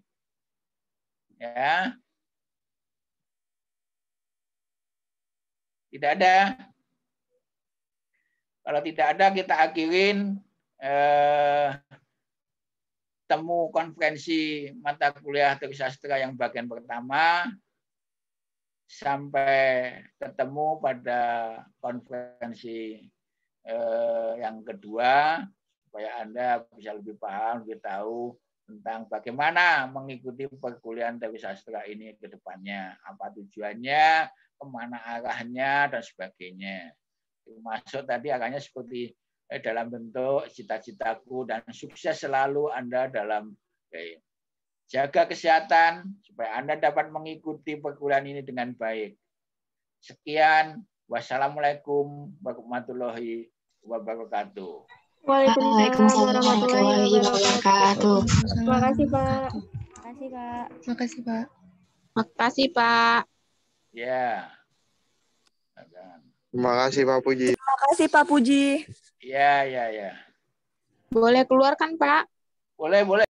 ya tidak ada kalau tidak ada kita akhirin eh, temu konferensi mata kuliah sastra yang bagian pertama sampai ketemu pada konferensi eh, yang kedua supaya Anda bisa lebih paham, lebih tahu tentang bagaimana mengikuti perkuliahan dari sastra ini ke depannya, apa tujuannya, kemana arahnya, dan sebagainya. Masuk tadi akarnya seperti eh, dalam bentuk cita-citaku dan sukses selalu Anda dalam eh, jaga kesehatan supaya Anda dapat mengikuti perkuliahan ini dengan baik. Sekian, wassalamualaikum warahmatullahi wabarakatuh. Waalaikumsalam warahmatullahi wabarakatuh. Terima kasih Pak. Terima kasih Pak. Terima kasih Pak. Terima kasih Pak. Ya. Yeah. Terima kasih Pak Puji. Terima kasih Pak Puji. Iya, iya, iya. Boleh keluar kan Pak? Boleh, boleh.